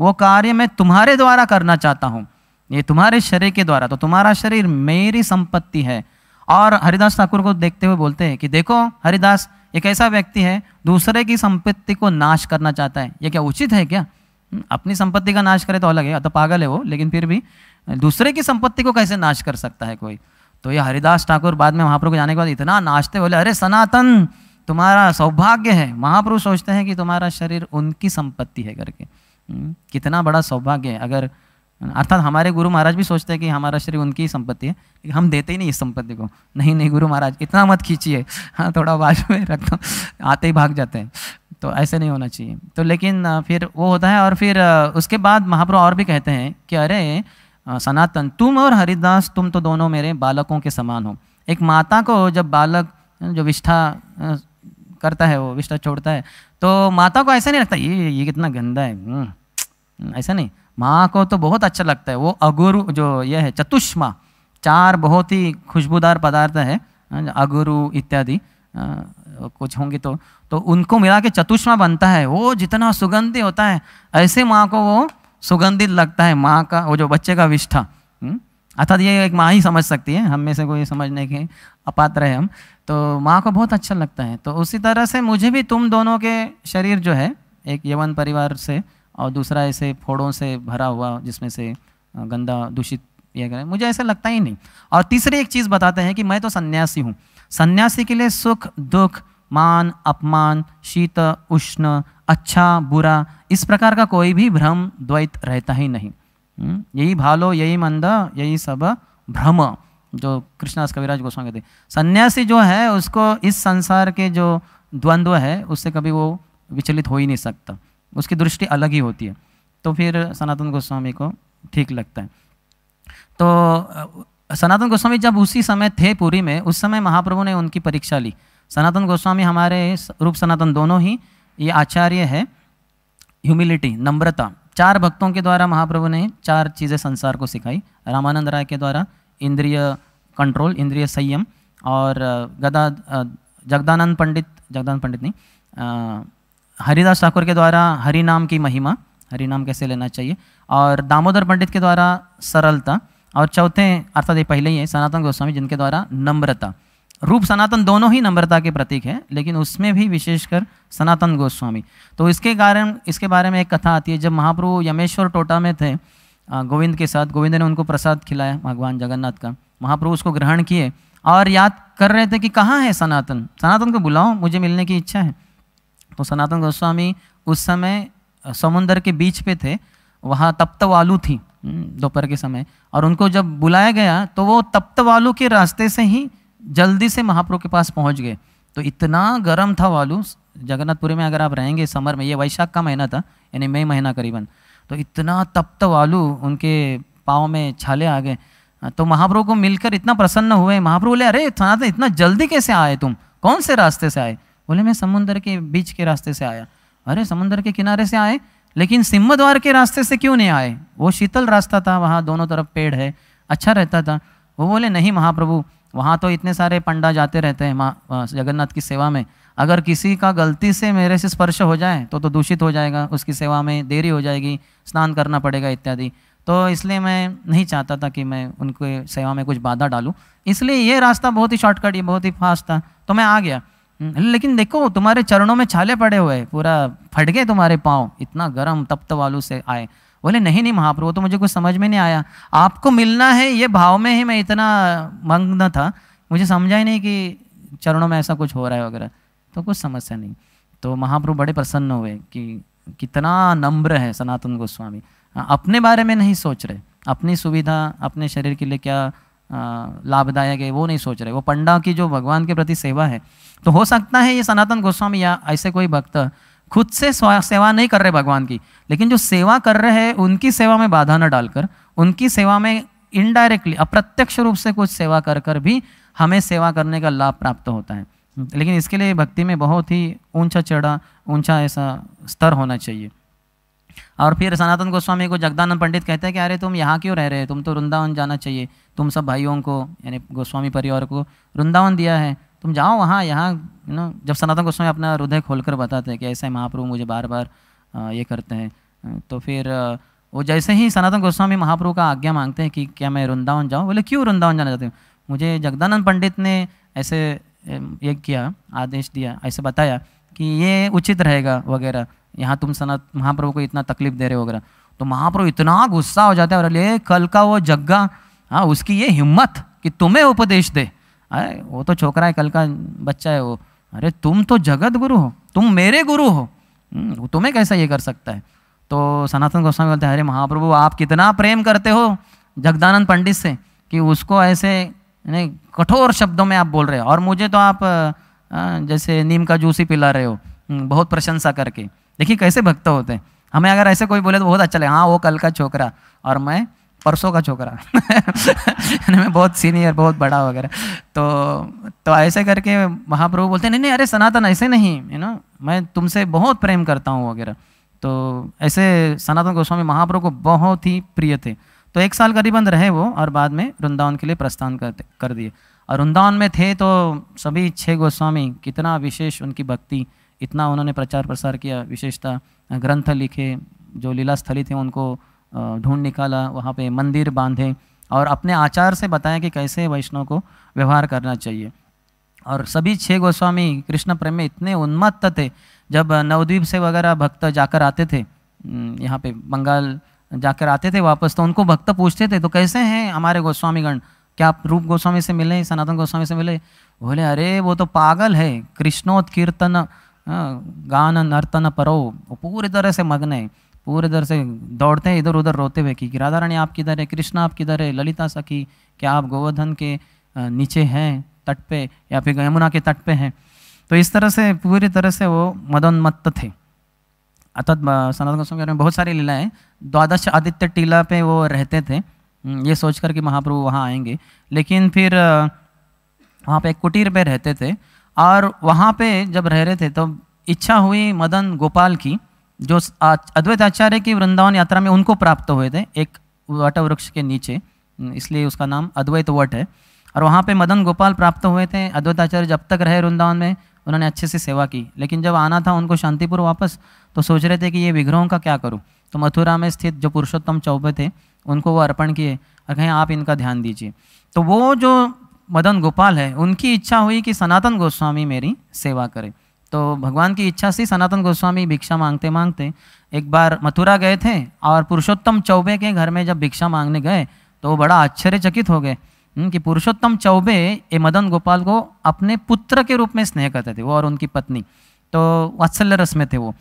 वो कार्य मैं तुम्हारे द्वारा करना चाहता हूँ ये तुम्हारे शरीर के द्वारा तो तुम्हारा शरीर मेरी संपत्ति है और हरिदास ठाकुर को देखते हुए बोलते हैं कि देखो हरिदास एक ऐसा व्यक्ति है दूसरे की संपत्ति को नाश करना चाहता है ये क्या उचित है क्या हम्म, अपनी संपत्ति का नाश करे तो अलग है तो पागल है वो लेकिन फिर भी दूसरे की संपत्ति को कैसे नाश कर सकता है कोई तो ये हरिदास ठाकुर बाद में महाप्रभु जाने के बाद इतना नाचते बोले अरे सनातन तुम्हारा सौभाग्य है महाप्रभु सोचते हैं कि तुम्हारा शरीर उनकी संपत्ति है करके हम्म, कितना बड़ा सौभाग्य है अगर अर्थात हमारे गुरु महाराज भी सोचते हैं कि हमारा शरीर उनकी ही संपत्ति है लेकिन हम देते ही नहीं इस संपत्ति को नहीं नहीं गुरु महाराज इतना मत खींचिए हाँ थोड़ा बाजू में रख दो आते ही भाग जाते हैं तो ऐसे नहीं होना चाहिए तो लेकिन फिर वो होता है और फिर उसके बाद महाप्रभु और भी कहते हैं कि अरे सनातन तुम और हरिदास तुम तो दोनों मेरे बालकों के समान हो एक माता को जब बालक जो विष्ठा करता है वो विष्ठा छोड़ता है तो माता को ऐसा नहीं लगता ये ये कितना गंदा है हम्म, ऐसा नहीं माँ को तो बहुत अच्छा लगता है वो अगुरु जो यह है चतुष्मा चार बहुत ही खुशबूदार पदार्थ है अगुरु इत्यादि कुछ होंगे तो तो उनको मिला के चतुष्मा बनता है वो जितना सुगंधित होता है ऐसे माँ को वो सुगंधित लगता है माँ का वो जो बच्चे का विष्ठा हम्म, अर्थात ये एक माँ ही समझ सकती है हम में से कोई समझने के अपात्र है हम तो माँ को बहुत अच्छा लगता है तो उसी तरह से मुझे भी तुम दोनों के शरीर जो है एक यवन परिवार से और दूसरा ऐसे फोड़ों से भरा हुआ जिसमें से गंदा दूषित किया गया मुझे ऐसा लगता ही नहीं और तीसरी एक चीज़ बताते हैं कि मैं तो सन्यासी हूँ सन्यासी के लिए सुख दुख मान अपमान शीत उष्ण अच्छा बुरा इस प्रकार का कोई भी भ्रम द्वैत रहता ही नहीं हम्म, यही भालो यही मंद यही सब भ्रम जो कृष्णास कविराज गोस्वामी कहते सन्यासी जो है उसको इस संसार के जो द्वंद्व है उससे कभी वो विचलित हो ही नहीं सकता उसकी दृष्टि अलग ही होती है तो फिर सनातन गोस्वामी को ठीक लगता है तो सनातन गोस्वामी जब उसी समय थे पुरी में उस समय महाप्रभु ने उनकी परीक्षा ली सनातन गोस्वामी हमारे रूप सनातन दोनों ही ये आचार्य है ह्यूमिलिटी नम्रता चार भक्तों के द्वारा महाप्रभु ने चार चीज़ें संसार को सिखाई रामानंद राय के द्वारा इंद्रिय कंट्रोल इंद्रिय संयम और गदा जगदानंद पंडित जगदानंद पंडित नहीं हरिदास ठाकुर के द्वारा हरि नाम की महिमा हरि नाम कैसे लेना चाहिए और दामोदर पंडित के द्वारा सरलता और चौथे अर्थात ये पहले ही है सनातन गोस्वामी जिनके द्वारा नम्रता रूप सनातन दोनों ही नम्रता के प्रतीक है लेकिन उसमें भी विशेषकर सनातन गोस्वामी तो इसके कारण इसके बारे में एक कथा आती है जब महाप्रभु यमेश्वर टोटा में थे गोविंद के साथ गोविंद ने उनको प्रसाद खिलाया भगवान जगन्नाथ का महाप्रभु उसको ग्रहण किए और याद कर रहे थे कि कहाँ है सनातन सनातन को बुलाओ मुझे मिलने की इच्छा है तो सनातन गोस्वामी उस समय समुंदर के बीच पे थे वहाँ तप्त वालू थी हम्म, दोपहर के समय और उनको जब बुलाया गया तो वो तप्त वालू के रास्ते से ही जल्दी से महाप्रभु के पास पहुँच गए तो इतना गर्म था वालू जगन्नाथपुरी में अगर आप रहेंगे समर में ये वैशाख का महीना था यानी मई महीना करीबन तो इतना तप्त वालू उनके पाँव में छाले आ गए तो महाप्रभु को मिलकर इतना प्रसन्न हुए महाप्रभु बोले अरे सनातन इतना जल्दी कैसे आए तुम कौन से रास्ते से आए बोले मैं समुद्र के बीच के रास्ते से आया अरे समुद्र के किनारे से आए लेकिन सिम्ह द्वार के रास्ते से क्यों नहीं आए वो शीतल रास्ता था वहाँ दोनों तरफ पेड़ है अच्छा रहता था वो बोले नहीं महाप्रभु वहाँ तो इतने सारे पंडा जाते रहते हैं माँ जगन्नाथ की सेवा में अगर किसी का गलती से मेरे से स्पर्श हो जाए तो तो दूषित हो जाएगा उसकी सेवा में देरी हो जाएगी स्नान करना पड़ेगा इत्यादि तो इसलिए मैं नहीं चाहता था कि मैं उनके सेवा में कुछ बाधा डालूँ इसलिए ये रास्ता बहुत ही शॉर्टकट ये बहुत ही फास्ट था तो मैं आ गया हम्म। लेकिन देखो तुम्हारे चरणों में छाले पड़े हुए पूरा फट गए तुम्हारे पाँव इतना गर्म तप्त वालू से आए बोले नहीं नहीं महाप्रभु तो मुझे कुछ समझ में नहीं आया आपको मिलना है ये भाव में ही मैं इतना मग्न था मुझे समझा ही नहीं कि चरणों में ऐसा कुछ हो रहा है वगैरह तो कुछ समस्या नहीं तो महाप्रभु बड़े प्रसन्न हुए कि कितना नम्र है सनातन गोस्वामी अपने बारे में नहीं सोच रहे अपनी सुविधा अपने शरीर के लिए क्या लाभदायक है वो नहीं सोच रहे वो पंडा की जो भगवान के प्रति सेवा है तो हो सकता है ये सनातन गोस्वामी या ऐसे कोई भक्त खुद से सेवा नहीं कर रहे भगवान की लेकिन जो सेवा कर रहे हैं उनकी सेवा में बाधा न डालकर उनकी सेवा में इनडायरेक्टली अप्रत्यक्ष रूप से कुछ सेवा कर कर भी हमें सेवा करने का लाभ प्राप्त होता है लेकिन इसके लिए भक्ति में बहुत ही ऊंचा चढ़ा ऊंचा ऐसा स्तर होना चाहिए और फिर सनातन गोस्वामी को जगदानंद पंडित कहते हैं कि अरे तुम यहाँ क्यों रह रहे हो तुम तो वृंदावन जाना चाहिए तुम सब भाइयों को यानी गोस्वामी परिवार को वृंदावन दिया है तुम जाओ वहाँ यहाँ यू नो जब सनातन गोस्वामी अपना हृदय खोलकर बताते हैं कि ऐसे महाप्रभु मुझे बार बार ये करते हैं तो फिर वो जैसे ही सनातन गोस्वामी महाप्रभु का आज्ञा मांगते हैं कि क्या मैं वृंदावन जाऊँ बोले क्यों वृंदावन जाना चाहते हूँ मुझे जगदानंद पंडित ने ऐसे ये किया आदेश दिया ऐसे बताया कि ये उचित रहेगा वगैरह यहाँ तुम सनात महाप्रभु को इतना तकलीफ दे रहे हो वगैरह तो महाप्रभु इतना गुस्सा हो जाता है और अरे कल का वो जग्गा हाँ उसकी ये हिम्मत कि तुम्हें उपदेश दे अरे वो तो छोकरा है कल का बच्चा है वो अरे तुम तो जगत गुरु हो तुम मेरे गुरु हो हम्म, तुम्हें कैसा ये कर सकता है तो सनातन गोस्वामी बोलते हैं अरे महाप्रभु आप कितना प्रेम करते हो जगदानंद पंडित से कि उसको ऐसे कठोर शब्दों में आप बोल रहे हो और मुझे तो आप जैसे नीम का जूस ही पिला रहे हो हम्म, बहुत प्रशंसा करके देखिए कैसे भक्त होते हैं हमें अगर ऐसे कोई बोले तो बहुत अच्छा लगे हाँ वो कल का छोकरा और मैं परसों का छोकरा मैं बहुत सीनियर बहुत बड़ा वगैरह तो तो ऐसे करके महाप्रभु बोलते नहीं नहीं अरे सनातन ऐसे नहीं यू नो मैं तुमसे बहुत प्रेम करता हूँ वगैरह तो ऐसे सनातन गोस्वामी महाप्रभु को बहुत ही प्रिय थे तो एक साल करीबन रहे वो और बाद में वृंदावन के लिए प्रस्थान कर कर दिए और वृंदावन में थे तो सभी छः गोस्वामी कितना विशेष उनकी भक्ति इतना उन्होंने प्रचार प्रसार किया विशेषता ग्रंथ लिखे जो लीला स्थली थे उनको ढूंढ निकाला वहाँ पे मंदिर बांधे और अपने आचार से बताया कि कैसे वैष्णव को व्यवहार करना चाहिए और सभी छः गोस्वामी कृष्ण प्रेम में इतने उन्मत्त थे जब नवद्वीप से वगैरह भक्त जाकर आते थे यहाँ पे बंगाल जाकर आते थे वापस तो उनको भक्त पूछते थे तो कैसे हैं हमारे गोस्वामीगण क्या आप रूप गोस्वामी से मिले सनातन गोस्वामी से मिले बोले अरे वो तो पागल है कृष्णोत्कीर्तन गान नर्तन परो वो पूरी तरह से मग्न है पूरे इधर से दौड़ते हैं इधर उधर रोते हुए कि राधा रानी आप किधर है कृष्णा आप किधर है ललिता सखी क्या आप गोवर्धन के नीचे हैं तट पे या फिर यमुना के तट पे हैं तो इस तरह से पूरी तरह से वो मदोन्मत्त थे अर्थात सनात गोस्वामी में बहुत सारी लीलाएं द्वादश आदित्य टीला पे वो रहते थे ये सोच कर कि महाप्रभु वहाँ आएंगे लेकिन फिर वहाँ पे एक कुटीर पे रहते थे और वहाँ पे जब रह रहे थे तो इच्छा हुई मदन गोपाल की जो अद्वैत आचार्य की वृंदावन यात्रा में उनको प्राप्त हुए थे एक वट वृक्ष के नीचे इसलिए उसका नाम अद्वैत वट है और वहाँ पे मदन गोपाल प्राप्त हुए थे अद्वैत आचार्य जब तक रहे वृंदावन में उन्होंने अच्छे से सेवा की लेकिन जब आना था उनको शांतिपुर वापस तो सोच रहे थे कि ये विग्रहों का क्या करूँ तो मथुरा में स्थित जो पुरुषोत्तम चौबे थे उनको वो अर्पण किए और कहें आप इनका ध्यान दीजिए तो वो जो मदन गोपाल है उनकी इच्छा हुई कि सनातन गोस्वामी मेरी सेवा करें तो भगवान की इच्छा से सनातन गोस्वामी भिक्षा मांगते मांगते एक बार मथुरा गए थे और पुरुषोत्तम चौबे के घर में जब भिक्षा मांगने गए तो बड़ा आश्चर्यचकित हो गए कि पुरुषोत्तम चौबे ये मदन गोपाल को अपने पुत्र के रूप में स्नेह करते थे वो और उनकी पत्नी तो वात्सल्य रस में थे वो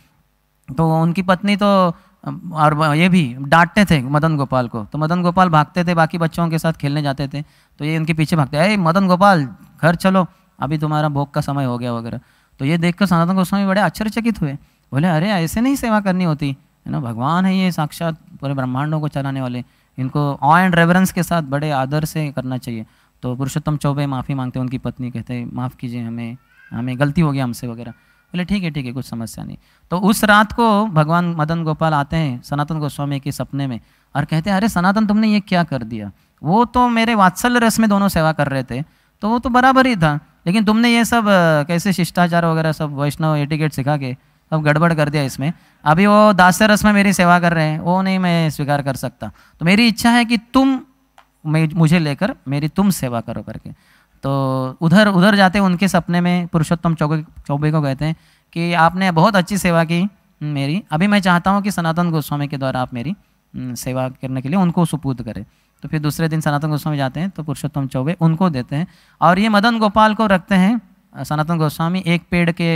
तो उनकी पत्नी तो और ये भी डांटते थे मदन गोपाल को तो मदन गोपाल भागते थे बाकी बच्चों के साथ खेलने जाते थे तो ये उनके पीछे भागते अरे मदन गोपाल घर चलो अभी तुम्हारा भोग का समय हो गया वगैरह तो ये देखकर सनातन गोस्वामी बड़े आश्चर्यचकित हुए बोले अरे ऐसे नहीं सेवा करनी होती है ना भगवान है ये साक्षात पूरे ब्रह्मांडों को चलाने वाले इनको ऑ एंड रेवरेंस के साथ बड़े आदर से करना चाहिए तो पुरुषोत्तम चौबे माफ़ी मांगते उनकी पत्नी कहते माफ़ कीजिए हमें हमें गलती हो गई हमसे वगैरह बोले ठीक है ठीक है कुछ समस्या नहीं तो उस रात को भगवान मदन गोपाल आते हैं सनातन गोस्वामी के सपने में और कहते हैं अरे सनातन तुमने ये क्या कर दिया वो तो मेरे वात्सल्य रस में दोनों सेवा कर रहे थे तो वो तो बराबर ही था लेकिन तुमने ये सब कैसे शिष्टाचार वगैरह सब वैष्णव एटिकेट सिखा के सब गड़बड़ कर दिया इसमें अभी वो दास्य रस में मेरी सेवा कर रहे हैं वो नहीं मैं स्वीकार कर सकता तो मेरी इच्छा है कि तुम मुझे लेकर मेरी तुम सेवा करो करके तो उधर उधर जाते उनके सपने में पुरुषोत्तम चौबे चौबे को कहते हैं कि आपने बहुत अच्छी सेवा की हम्म, मेरी अभी मैं चाहता हूँ कि सनातन गोस्वामी के द्वारा आप मेरी हम्म, सेवा करने के लिए उनको सुपूत करें तो फिर दूसरे दिन सनातन गोस्वामी जाते हैं तो पुरुषोत्तम चौबे उनको देते हैं और ये मदन गोपाल को रखते हैं सनातन गोस्वामी एक पेड़ के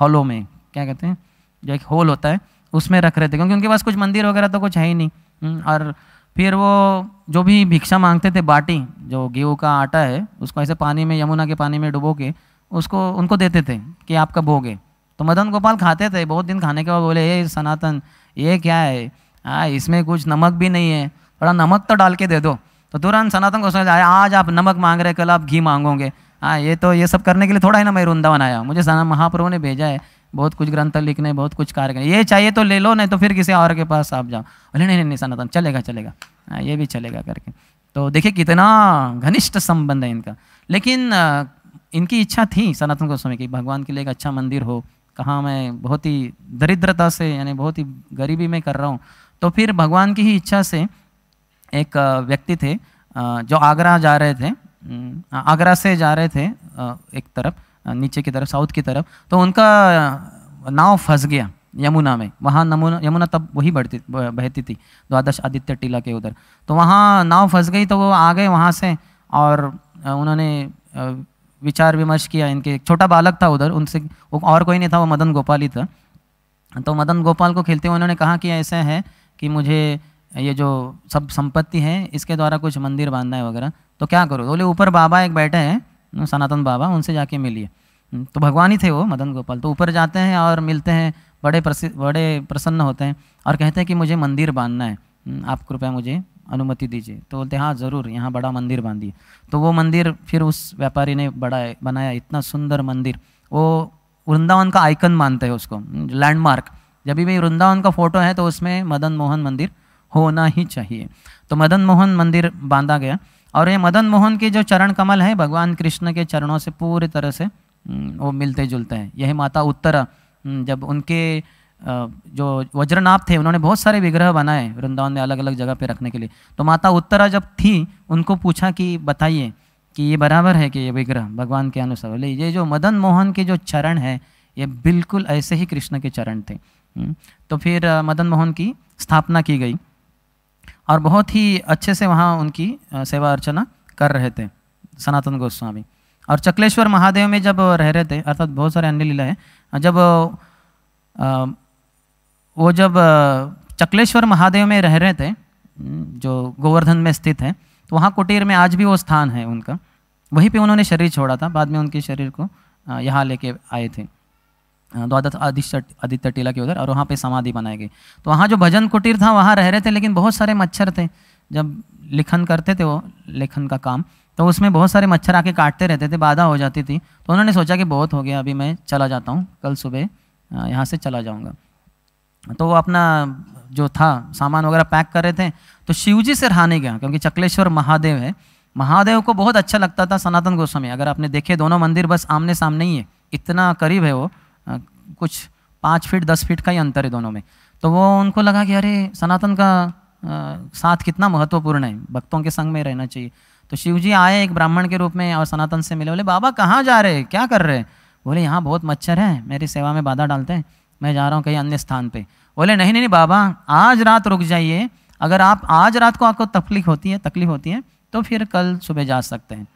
हॉलों में क्या कहते हैं जो एक होल होता है उसमें रख रहे थे क्योंकि उनके पास कुछ मंदिर वगैरह तो कुछ है ही नहीं हम्म, और फिर वो जो भी भिक्षा मांगते थे बाटी जो गेहूँ का आटा है उसको ऐसे पानी में यमुना के पानी में डुबो के उसको उनको देते थे कि आपका भोग है तो मदन गोपाल खाते थे बहुत दिन खाने के बाद बोले ये सनातन ये क्या है आ इसमें कुछ नमक भी नहीं है थोड़ा नमक तो डाल के दे दो तो तुरंत सनातन को समझ आया आज आप नमक मांग रहे कल आप घी मांगोगे हाँ ये तो ये सब करने के लिए थोड़ा ही ना मैं वृंदावन आया मुझे सना महाप्रभु ने भेजा है बहुत कुछ ग्रंथ लिखने बहुत कुछ कार्य करने ये चाहिए तो ले लो नहीं तो फिर किसी और के पास आप जाओ बोले नहीं नहीं नहीं सनातन चलेगा चलेगा हाँ ये भी चलेगा करके तो देखिए कितना घनिष्ठ संबंध है इनका लेकिन इनकी इच्छा थी सनातन गोस्वामी की भगवान के लिए एक अच्छा मंदिर हो कहाँ मैं बहुत ही दरिद्रता से यानी बहुत ही गरीबी में कर रहा हूँ तो फिर भगवान की ही इच्छा से एक व्यक्ति थे जो आगरा जा रहे थे आगरा से जा रहे थे एक तरफ नीचे की तरफ साउथ की तरफ तो उनका नाव फंस गया यमुना में वहाँ नमुना यमुना तब वही बढ़ती बहती थी द्वादश आदित्य टीला के उधर तो वहाँ नाव फंस गई तो वो आ गए वहाँ से और उन्होंने विचार विमर्श किया इनके एक छोटा बालक था उधर उनसे और कोई नहीं था वो मदन गोपाल ही था तो मदन गोपाल को खेलते हुए उन्होंने कहा कि ऐसा है कि मुझे ये जो सब संपत्ति है इसके द्वारा कुछ मंदिर बांधना है वगैरह तो क्या करो बोले ऊपर बाबा एक बैठे हैं सनातन बाबा उनसे जाके मिलिए तो भगवान ही थे वो मदन गोपाल तो ऊपर जाते हैं और मिलते हैं बड़े प्रसिद्ध बड़े प्रसन्न होते हैं और कहते हैं कि मुझे मंदिर बांधना है आप कृपया मुझे अनुमति दीजिए तो बोलते हाँ ज़रूर यहाँ बड़ा मंदिर बांधिए तो वो मंदिर फिर उस व्यापारी ने बड़ा बनाया इतना सुंदर मंदिर वो वृंदावन का आइकन मानते हैं उसको लैंडमार्क जब भी वृंदावन का फोटो है तो उसमें मदन मोहन मंदिर होना ही चाहिए तो मदन मोहन मंदिर बांधा गया और ये मदन मोहन के जो चरण कमल है भगवान कृष्ण के चरणों से पूरी तरह से वो मिलते जुलते हैं यह माता उत्तरा जब उनके जो वज्रनाभ थे उन्होंने बहुत सारे विग्रह बनाए वृंदावन में अलग अलग जगह पे रखने के लिए तो माता उत्तरा जब थी उनको पूछा कि बताइए कि ये बराबर है कि ये विग्रह भगवान के अनुसार बोले ये जो मदन मोहन के जो चरण है ये बिल्कुल ऐसे ही कृष्ण के चरण थे तो फिर मदन मोहन की स्थापना की गई और बहुत ही अच्छे से वहाँ उनकी सेवा अर्चना कर रहे थे सनातन गोस्वामी और चकलेश्वर महादेव में जब रह रहे थे अर्थात बहुत सारे अन्य लीला है जब वो जब चकलेश्वर महादेव में रह रहे थे जो गोवर्धन में स्थित है तो वहाँ कुटीर में आज भी वो स्थान है उनका वहीं पे उन्होंने शरीर छोड़ा था बाद में उनके शरीर को यहाँ लेके आए थे द्वादश आदित्य आदित्य टीला के उधर और वहाँ पे समाधि बनाई गई तो वहाँ जो भजन कुटीर था वहाँ रह रहे थे लेकिन बहुत सारे मच्छर थे जब लिखन करते थे वो लेखन का काम तो उसमें बहुत सारे मच्छर आके काटते रहते थे बाधा हो जाती थी तो उन्होंने सोचा कि बहुत हो गया अभी मैं चला जाता हूँ कल सुबह यहाँ से चला जाऊँगा तो वो अपना जो था सामान वगैरह पैक कर रहे थे तो शिवजी से रहा नहीं गया क्योंकि चक्लेश्वर महादेव है महादेव को बहुत अच्छा लगता था सनातन गोस्वामी अगर आपने देखे दोनों मंदिर बस आमने सामने ही है इतना करीब है वो कुछ पाँच फीट दस फीट का ही अंतर है दोनों में तो वो उनको लगा कि अरे सनातन का साथ कितना महत्वपूर्ण है भक्तों के संग में रहना चाहिए तो शिव जी आए एक ब्राह्मण के रूप में और सनातन से मिले बोले बाबा कहाँ जा रहे हैं क्या कर रहे हैं बोले यहाँ बहुत मच्छर है मेरी सेवा में बाधा डालते हैं मैं जा रहा हूँ कहीं अन्य स्थान पर बोले नहीं नहीं बाबा आज रात रुक जाइए अगर आप आज रात को आपको तकलीफ होती है तकलीफ होती है तो फिर कल सुबह जा सकते हैं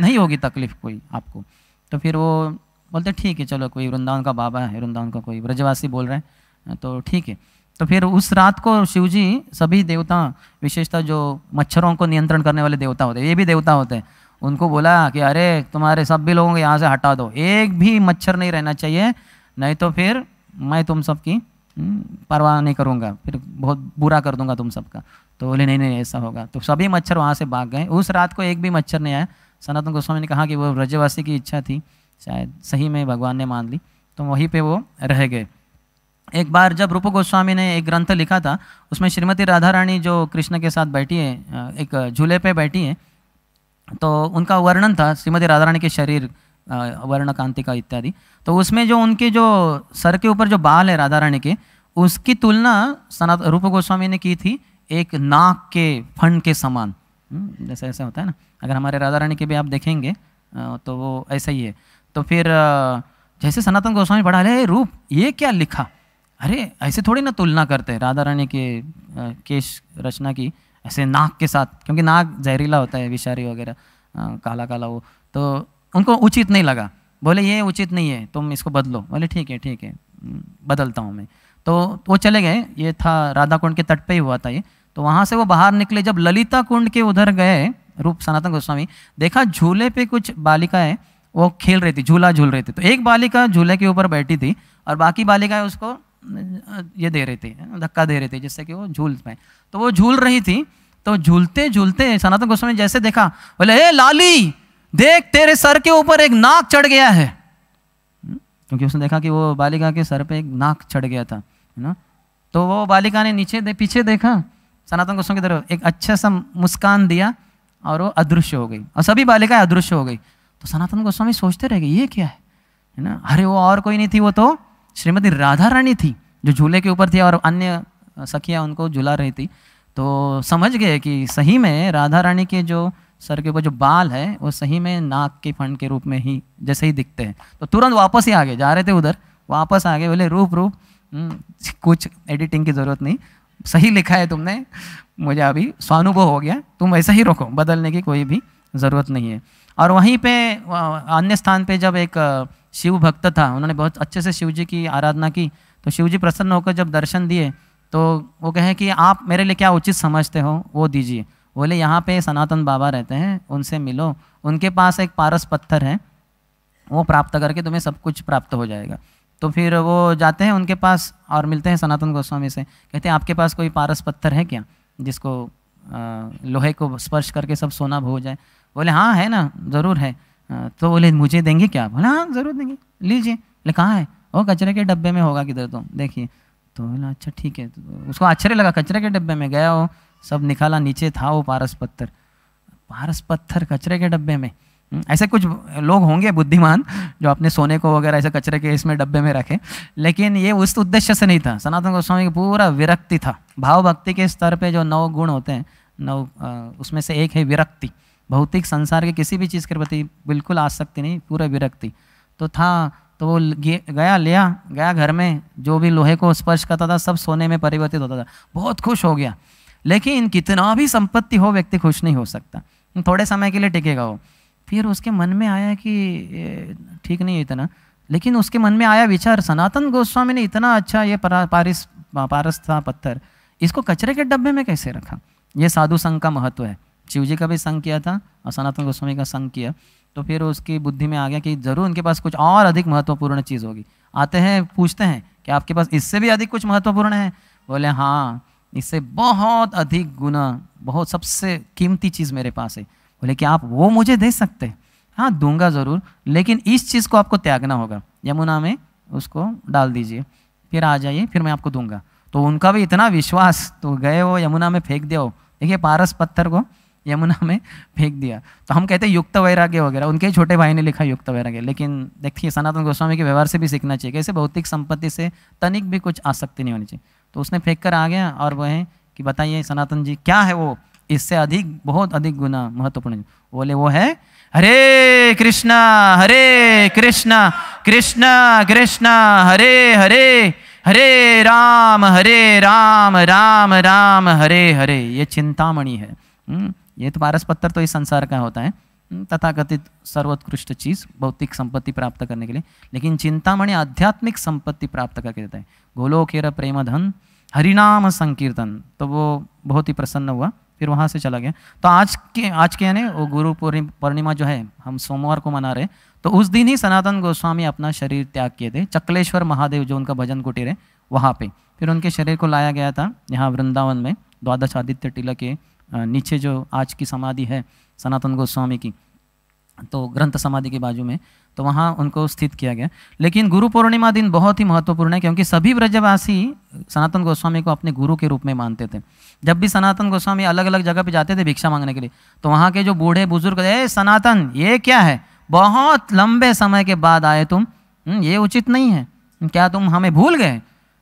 नहीं होगी तकलीफ कोई आपको तो फिर वो बोलते ठीक है चलो कोई वृंदावन का बाबा है वृंदावन का कोई ब्रजवासी बोल रहे हैं तो ठीक है तो फिर उस रात को शिव जी सभी देवता विशेषतः जो मच्छरों को नियंत्रण करने वाले देवता होते हैं ये भी देवता होते हैं उनको बोला कि अरे तुम्हारे सब भी लोगों को यहाँ से हटा दो एक भी मच्छर नहीं रहना चाहिए नहीं तो फिर मैं तुम सबकी हम्म, परवाह नहीं करूँगा फिर बहुत बुरा कर दूंगा तुम सबका तो बोले नहीं नहीं ऐसा होगा तो सभी मच्छर वहाँ से भाग गए उस रात को एक भी मच्छर नहीं आया सनातन गोस्वामी ने कहा कि वो ब्रजवासी की इच्छा थी शायद सही में भगवान ने मान ली तो वहीं पे वो रह गए एक बार जब रूप गोस्वामी ने एक ग्रंथ लिखा था उसमें श्रीमती राधा रानी जो कृष्ण के साथ बैठी है एक झूले पे बैठी है तो उनका वर्णन था श्रीमती राधा रानी के शरीर वर्ण कांति का इत्यादि तो उसमें जो उनके जो सर के ऊपर जो बाल है राधा रानी के उसकी तुलना सनात रूप गोस्वामी ने की थी एक नाक के फंड के समान हम्म, जैसे ऐसा होता है ना अगर हमारे राधा रानी के भी आप देखेंगे तो वो ऐसा ही है तो फिर जैसे सनातन गोस्वामी पढ़ा ले रूप ये क्या लिखा अरे ऐसे थोड़ी ना तुलना करते राधा रानी के केश रचना की ऐसे नाक के साथ क्योंकि नाक जहरीला होता है विषारी वगैरह काला काला वो तो उनको उचित नहीं लगा बोले ये उचित नहीं है तुम इसको बदलो बोले ठीक है ठीक है बदलता हूँ मैं तो वो चले गए ये था राधा कुंड के तट पे ही हुआ था ये तो वहाँ से वो बाहर निकले जब ललिता कुंड के उधर गए रूप सनातन गोस्वामी देखा झूले पे कुछ बालिकाएं वो खेल रही थी झूला झूल रही थी तो एक बालिका झूले के ऊपर बैठी थी और बाकी बालिकाएं उसको ये दे रही थी धक्का दे रही थी जिससे कि वो झूल पाए तो वो झूल रही थी तो झूलते झूलते सनातन गोस्वामी जैसे देखा बोले हे लाली देख तेरे सर के ऊपर एक नाक चढ़ गया है हम्म, क्योंकि उसने देखा कि वो बालिका के सर पे एक नाक चढ़ गया था है ना तो वो बालिका ने नीचे दे, पीछे देखा सनातन गोस्वामी की तरफ एक अच्छा सा मुस्कान दिया और वो अदृश्य हो गई और सभी बालिकाएं अदृश्य हो गई तो सनातन गोस्वामी सोचते रह गए ये क्या है है ना अरे वो और कोई नहीं थी वो तो श्रीमती राधा रानी थी जो झूले के ऊपर थी और अन्य सखियाँ उनको झुला रही थी तो समझ गए कि सही में राधा रानी के जो सर के ऊपर जो बाल है वो सही में नाक के फंड के रूप में ही जैसे ही दिखते हैं तो तुरंत वापस ही आ गए जा रहे थे उधर वापस आ गए बोले रूप रूप हम्म, कुछ एडिटिंग की ज़रूरत नहीं सही लिखा है तुमने मुझे अभी स्वानुभव हो गया तुम ऐसा ही रखो बदलने की कोई भी ज़रूरत नहीं है और वहीं पे अन्य स्थान पे जब एक शिव भक्त था उन्होंने बहुत अच्छे से शिव जी की आराधना की तो शिव जी प्रसन्न होकर जब दर्शन दिए तो वो कहे कि आप मेरे लिए क्या उचित समझते हो वो दीजिए बोले यहाँ पे सनातन बाबा रहते हैं उनसे मिलो उनके पास एक पारस पत्थर है वो प्राप्त करके तुम्हें सब कुछ प्राप्त हो जाएगा तो फिर वो जाते हैं उनके पास और मिलते हैं सनातन गोस्वामी से कहते हैं आपके पास कोई पारस पत्थर है क्या जिसको लोहे को स्पर्श करके सब सोना भोग जाए बोले हाँ है ना ज़रूर है तो बोले मुझे देंगे क्या बोले हाँ ज़रूर देंगे लीजिए बोले कहाँ है वो कचरे के डब्बे में होगा किधर तो देखिए तो बोला अच्छा ठीक है तो उसको आश्चर्य लगा कचरे के डब्बे में गया वो सब निकाला नीचे था वो पारस पत्थर पारस पत्थर कचरे के डब्बे में हम्म, ऐसे कुछ लोग होंगे बुद्धिमान जो अपने सोने को वगैरह ऐसे कचरे के इसमें डब्बे में रखे लेकिन ये उस उद्देश्य से नहीं था सनातन गोस्वामी का पूरा विरक्ति था भाव भक्ति के स्तर पे जो नौ गुण होते हैं नौ उसमें से एक है विरक्ति भौतिक संसार के किसी भी चीज़ के प्रति बिल्कुल आसक्ति नहीं पूरा विरक्ति तो था तो वो गया लिया गया घर में जो भी लोहे को स्पर्श करता था सब सोने में परिवर्तित होता था बहुत खुश हो गया लेकिन कितना भी संपत्ति हो व्यक्ति खुश नहीं हो सकता थोड़े समय के लिए टिकेगा वो फिर उसके मन में आया कि ठीक नहीं है इतना लेकिन उसके मन में आया विचार सनातन गोस्वामी ने इतना अच्छा ये पारिस पारस था पत्थर इसको कचरे के डब्बे में कैसे रखा ये साधु संघ का महत्व है शिवजी का भी संग किया था और सनातन गोस्वामी का संग किया तो फिर उसकी बुद्धि में आ गया कि जरूर उनके पास कुछ और अधिक महत्वपूर्ण चीज़ होगी आते हैं पूछते हैं कि आपके पास इससे भी अधिक कुछ महत्वपूर्ण है बोले हाँ इससे बहुत अधिक गुना बहुत सबसे कीमती चीज़ मेरे पास है बोले कि आप वो मुझे दे सकते हैं हाँ दूंगा ज़रूर लेकिन इस चीज़ को आपको त्यागना होगा यमुना में उसको डाल दीजिए फिर आ जाइए फिर मैं आपको दूंगा तो उनका भी इतना विश्वास तो गए वो यमुना में फेंक हो देखिए पारस पत्थर को यमुना में फेंक दिया तो हम कहते हैं युक्त वैराग्य वगैरह उनके छोटे भाई ने लिखा युक्त वैराग्य लेकिन देखिए सनातन गोस्वामी के व्यवहार से भी सीखना चाहिए कैसे भौतिक संपत्ति से तनिक भी कुछ आसक्ति नहीं होनी चाहिए तो उसने फेंक कर आ गया और वह कि बताइए सनातन जी क्या है वो इससे अधिक बहुत अधिक गुना महत्वपूर्ण बोले वो है हरे कृष्णा हरे कृष्णा कृष्णा कृष्णा हरे हरे हरे राम हरे राम राम राम हरे हरे ये चिंतामणि है हम्म। ये तो पारस पत्थर तो इस संसार का होता है हम्म, तथाकथित सर्वोत्कृष्ट चीज़ भौतिक संपत्ति प्राप्त करने के लिए लेकिन चिंतामणि आध्यात्मिक संपत्ति प्राप्त करके देता है गोलोखेर प्रेम धन हरिनाम संकीर्तन तो वो बहुत ही प्रसन्न हुआ फिर वहाँ से चला गया तो आज के आज के यानी वो गुरु पूर्णिमा जो है हम सोमवार को मना रहे तो उस दिन ही सनातन गोस्वामी अपना शरीर त्याग किए थे चक्लेश्वर महादेव जो उनका भजन कुटीर है वहाँ पे फिर उनके शरीर को लाया गया था यहाँ वृंदावन में द्वादश आदित्य टिलक के नीचे जो आज की समाधि है सनातन गोस्वामी की तो ग्रंथ समाधि के बाजू में तो वहाँ उनको स्थित किया गया लेकिन गुरु पूर्णिमा दिन बहुत ही महत्वपूर्ण है क्योंकि सभी ब्रजवासी सनातन गोस्वामी को अपने गुरु के रूप में मानते थे जब भी सनातन गोस्वामी अलग अलग जगह पे जाते थे भिक्षा मांगने के लिए तो वहाँ के जो बूढ़े बुजुर्ग ए सनातन ये क्या है बहुत लंबे समय के बाद आए तुम हम्म, ये उचित नहीं है क्या तुम हमें भूल गए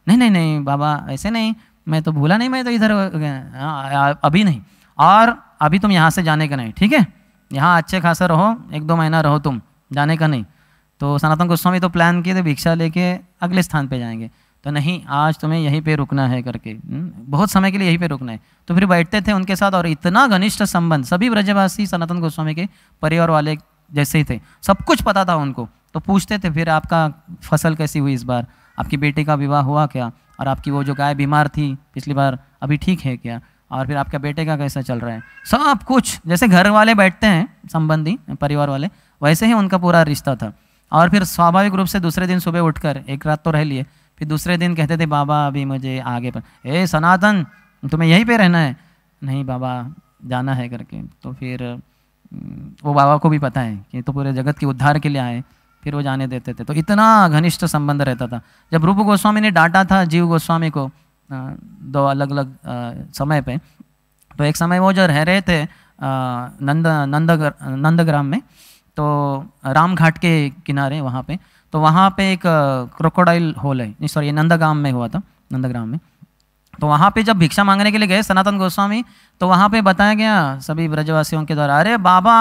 नहीं नहीं नहीं बाबा ऐसे नहीं मैं तो भूला नहीं मैं तो इधर हाँ, अभी नहीं और अभी तुम यहाँ से जाने का नहीं ठीक है यहाँ अच्छे खासा रहो एक दो महीना रहो तुम जाने का नहीं तो सनातन गोस्वामी तो प्लान किए थे भिक्षा लेके अगले स्थान पे जाएंगे तो नहीं आज तुम्हें यहीं पे रुकना है करके हम्म? बहुत समय के लिए यहीं पे रुकना है तो फिर बैठते थे उनके साथ और इतना घनिष्ठ संबंध सभी ब्रजवासी सनातन गोस्वामी के परिवार वाले जैसे ही थे सब कुछ पता था उनको तो पूछते थे फिर आपका फसल कैसी हुई इस बार आपकी बेटी का विवाह हुआ क्या और आपकी वो जो गाय बीमार थी पिछली बार अभी ठीक है क्या और फिर आपके बेटे का कैसा चल रहा है सब कुछ जैसे घर वाले बैठते हैं संबंधी परिवार वाले वैसे ही उनका पूरा रिश्ता था और फिर स्वाभाविक रूप से दूसरे दिन सुबह उठकर एक रात तो रह लिए फिर दूसरे दिन कहते थे बाबा अभी मुझे आगे पर ए सनातन तुम्हें यहीं पे रहना है नहीं बाबा जाना है करके तो फिर वो बाबा को भी पता है कि तो पूरे जगत के उद्धार के लिए आए फिर वो जाने देते थे तो इतना घनिष्ठ संबंध रहता था जब रूप गोस्वामी ने डांटा था जीव गोस्वामी को दो अलग अलग समय पे तो एक समय वो जो रह रहे थे नंद नंदगर नंदग्राम में तो राम घाट के किनारे वहाँ पे तो वहाँ पे एक क्रोकोडाइल होल है सॉरी ये नंदगाम में हुआ था नंदग्राम में तो वहाँ पे जब भिक्षा मांगने के लिए गए सनातन गोस्वामी तो वहाँ पे बताया गया सभी ब्रजवासियों के द्वारा अरे बाबा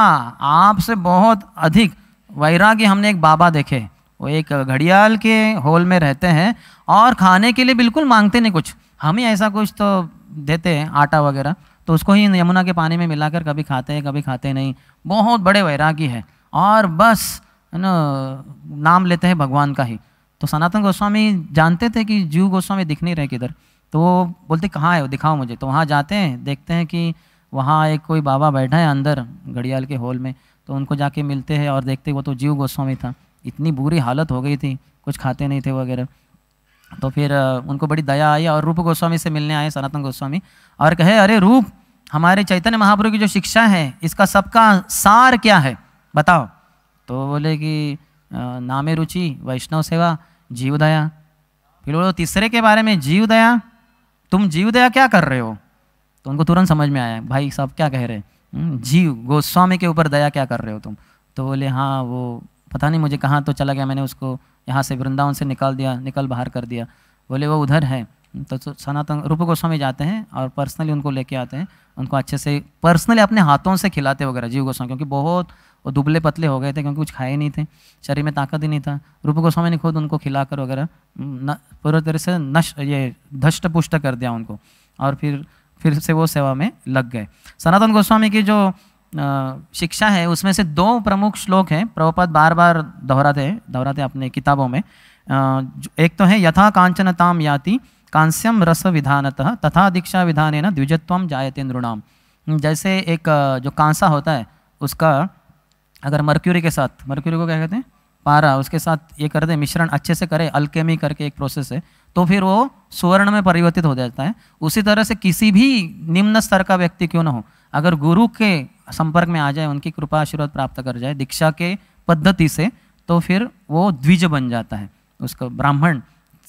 आपसे बहुत अधिक वैराग्य हमने एक बाबा देखे वो एक घड़ियाल के होल में रहते हैं और खाने के लिए बिल्कुल मांगते नहीं कुछ हम ही ऐसा कुछ तो देते हैं आटा वगैरह तो उसको ही यमुना के पानी में मिलाकर कभी खाते हैं कभी खाते नहीं बहुत बड़े वैरागी है और बस है ना नाम लेते हैं भगवान का ही तो सनातन गोस्वामी जानते थे कि जीव गोस्वामी दिख नहीं रहे किधर तो वो बोलते कहाँ है वो दिखाओ मुझे तो वहाँ जाते हैं देखते हैं कि वहाँ एक कोई बाबा बैठा है अंदर घड़ियाल के हॉल में तो उनको जाके मिलते हैं और देखते वो तो जीव गोस्वामी था इतनी बुरी हालत हो गई थी कुछ खाते नहीं थे वगैरह तो फिर उनको बड़ी दया आई और रूप गोस्वामी से मिलने आए सनातन गोस्वामी और कहे अरे रूप हमारे चैतन्य महाप्रभु की जो शिक्षा है इसका सबका सार क्या है बताओ तो बोले कि नामे रुचि वैष्णव सेवा जीव दया फिर बोलो तीसरे के बारे में जीव दया तुम जीव दया क्या कर रहे हो तो उनको तुरंत समझ में आया भाई साहब क्या कह रहे हैं हम्म, जीव गोस्वामी के ऊपर दया क्या कर रहे हो तुम तो बोले हाँ वो पता नहीं मुझे कहाँ तो चला गया मैंने उसको यहाँ से वृंदावन से निकाल दिया निकल बाहर कर दिया बोले वो उधर है तो सनातन रूप गोस्वामी जाते हैं और पर्सनली उनको लेके आते हैं उनको अच्छे से पर्सनली अपने हाथों से खिलाते वगैरह जीव गोस्वामी क्योंकि बहुत वो दुबले पतले हो गए थे क्योंकि कुछ खाए नहीं थे शरीर में ताकत ही नहीं था रूप गोस्वामी ने खुद उनको खिलाकर वगैरह पूरी तरह से नष्ट ये धष्ट पुष्ट कर दिया उनको और फिर फिर से वो सेवा में लग गए सनातन गोस्वामी की जो शिक्षा है उसमें से दो प्रमुख श्लोक हैं प्रभुपद बार बार दोहराते हैं दोहराते अपने किताबों में एक तो है यथा कांचनताम याति कांस्यम रस विधानतः तथा दीक्षा विधान ना द्विजत्व जायते नृणाम जैसे एक जो कांसा होता है उसका अगर मर्क्यूरी के साथ मर्क्यूरी को क्या कहते हैं पारा उसके साथ ये कर दे मिश्रण अच्छे से करे अल्केमी करके एक प्रोसेस है तो फिर वो सुवर्ण में परिवर्तित हो जाता है उसी तरह से किसी भी निम्न स्तर का व्यक्ति क्यों ना हो अगर गुरु के संपर्क में आ जाए उनकी कृपा आशीर्वाद प्राप्त कर जाए दीक्षा के पद्धति से तो फिर वो द्विज बन जाता है उसका ब्राह्मण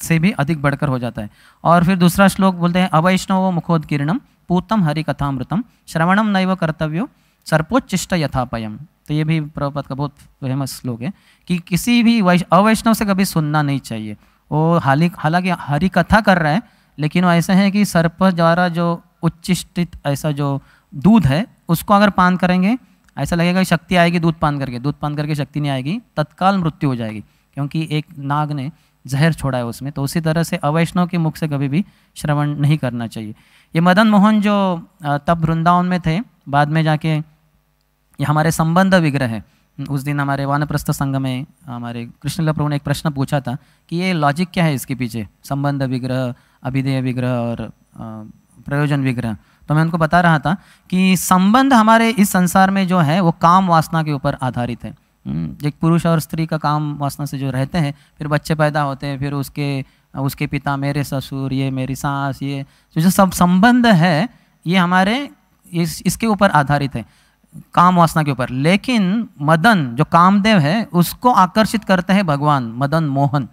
से भी अधिक बढ़कर हो जाता है और फिर दूसरा श्लोक बोलते हैं अवैष्णव मुखोदकीर्णम पूतम हरि कथामृतम श्रवणम नैव कर्तव्यो सर्पोच्चिष्ट यथापयम तो ये भी प्रभुपद का बहुत फेमस श्लोक है कि किसी भी अवैष्णव से कभी सुनना नहीं चाहिए वो हाली हालांकि हरि कथा कर रहा है लेकिन वो ऐसे है कि सर्प द्वारा जो उच्चिष्टित ऐसा जो दूध है उसको अगर पान करेंगे ऐसा लगेगा कि शक्ति आएगी दूध पान करके दूध पान करके शक्ति नहीं आएगी तत्काल मृत्यु हो जाएगी क्योंकि एक नाग ने जहर छोड़ा है उसमें तो उसी तरह से अवैष्णव के मुख से कभी भी श्रवण नहीं करना चाहिए ये मदन मोहन जो तब वृंदावन में थे बाद में जाके ये हमारे संबंध विग्रह है उस दिन हमारे वानप्रस्थ संघ में हमारे कृष्ण प्रभु ने एक प्रश्न पूछा था कि ये लॉजिक क्या है इसके पीछे संबंध विग्रह अभिधेय विग्रह और प्रयोजन विग्रह तो मैं उनको बता रहा था कि संबंध हमारे इस संसार में जो है वो काम वासना के ऊपर आधारित है हम्म, एक पुरुष और स्त्री का काम वासना से जो रहते हैं फिर बच्चे पैदा होते हैं फिर उसके उसके पिता मेरे ससुर ये मेरी सास ये तो जो सब संबंध है ये हमारे इस इसके ऊपर आधारित है काम वासना के ऊपर लेकिन मदन जो कामदेव है उसको आकर्षित करते हैं भगवान मदन मोहन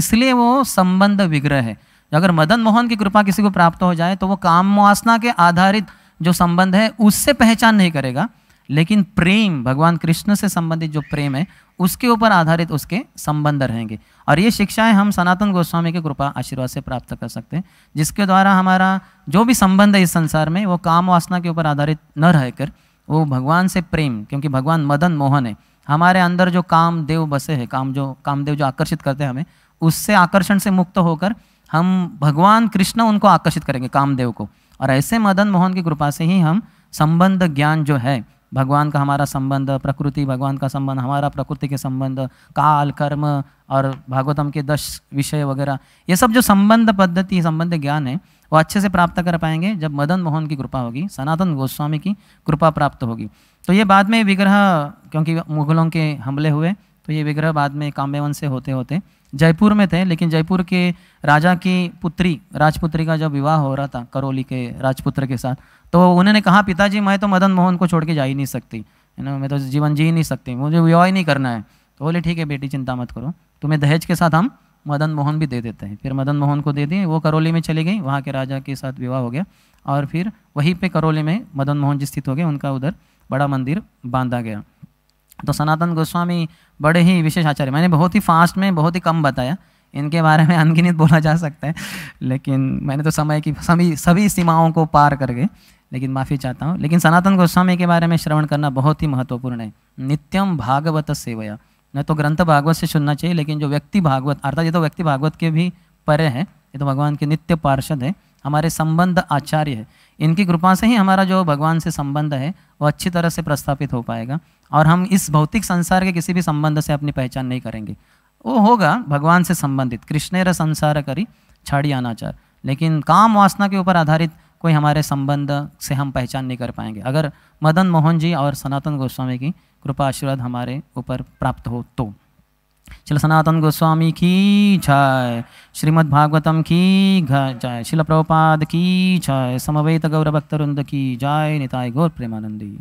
इसलिए वो संबंध विग्रह है अगर मदन मोहन की कृपा किसी को प्राप्त हो जाए तो वो काम वासना के आधारित जो संबंध है उससे पहचान नहीं करेगा लेकिन प्रेम भगवान कृष्ण से संबंधित जो प्रेम है उसके ऊपर आधारित उसके संबंध रहेंगे और ये शिक्षाएं हम सनातन गोस्वामी की कृपा आशीर्वाद से प्राप्त कर सकते हैं जिसके द्वारा हमारा जो भी संबंध है इस संसार में वो काम वासना के ऊपर आधारित न रहकर वो भगवान से प्रेम क्योंकि भगवान मदन मोहन है हमारे अंदर जो कामदेव बसे हैं काम जो कामदेव जो आकर्षित करते हैं हमें उससे आकर्षण से मुक्त होकर हम भगवान कृष्ण उनको आकर्षित करेंगे कामदेव को और ऐसे मदन मोहन की कृपा से ही हम संबंध ज्ञान जो है भगवान का हमारा संबंध प्रकृति भगवान का संबंध हमारा प्रकृति के संबंध काल कर्म और भागवतम के दस विषय वगैरह ये सब जो संबंध पद्धति संबंध ज्ञान है वो अच्छे से प्राप्त कर पाएंगे जब मदन मोहन की कृपा होगी सनातन गोस्वामी की कृपा प्राप्त होगी तो ये बाद में विग्रह क्योंकि मुगलों के हमले हुए तो ये विग्रह बाद में काम्यवन से होते होते जयपुर में थे लेकिन जयपुर के राजा की पुत्री राजपुत्री का जब विवाह हो रहा था करौली के राजपुत्र के साथ तो उन्होंने कहा पिताजी मैं तो मदन मोहन को छोड़ के जा ही नहीं सकती है ना मैं तो जीवन जी ही नहीं सकती मुझे विवाह ही नहीं करना है तो बोले ठीक है बेटी चिंता मत करो तुम्हें दहेज के साथ हम मदन मोहन भी दे देते हैं फिर मदन मोहन को दे दिए वो करौली में चली गई वहाँ के राजा के साथ विवाह हो गया और फिर वहीं पर करौली में मदन मोहन जी स्थित हो गए उनका उधर बड़ा मंदिर बांधा गया तो सनातन गोस्वामी बड़े ही विशेष आचार्य मैंने बहुत ही फास्ट में बहुत ही कम बताया इनके बारे में अनगिनत बोला जा सकता है लेकिन मैंने तो समय की सभी सभी सीमाओं को पार कर गए लेकिन माफ़ी चाहता हूँ लेकिन सनातन गोस्वामी के बारे में श्रवण करना बहुत ही महत्वपूर्ण है नित्यम भागवत सेवया न तो ग्रंथ भागवत से सुनना चाहिए लेकिन जो व्यक्ति भागवत अर्थात ये तो व्यक्ति भागवत के भी परे है ये तो भगवान के नित्य पार्षद है हमारे संबंध आचार्य है इनकी कृपा से ही हमारा जो भगवान से संबंध है वो अच्छी तरह से प्रस्थापित हो पाएगा और हम इस भौतिक संसार के किसी भी संबंध से अपनी पहचान नहीं करेंगे वो होगा भगवान से संबंधित कृष्ण र संसार करी छाड़ी अनाचार लेकिन काम वासना के ऊपर आधारित कोई हमारे संबंध से हम पहचान नहीं कर पाएंगे अगर मदन मोहन जी और सनातन गोस्वामी की कृपा आशीर्वाद हमारे ऊपर प्राप्त हो तो चलो सनातन गोस्वामी की छाय श्रीमद् भागवतम की जय शिल प्रभुपाद की छाय समवेत गौरभक्तरुंद की जय निताय गौर प्रेमानंदी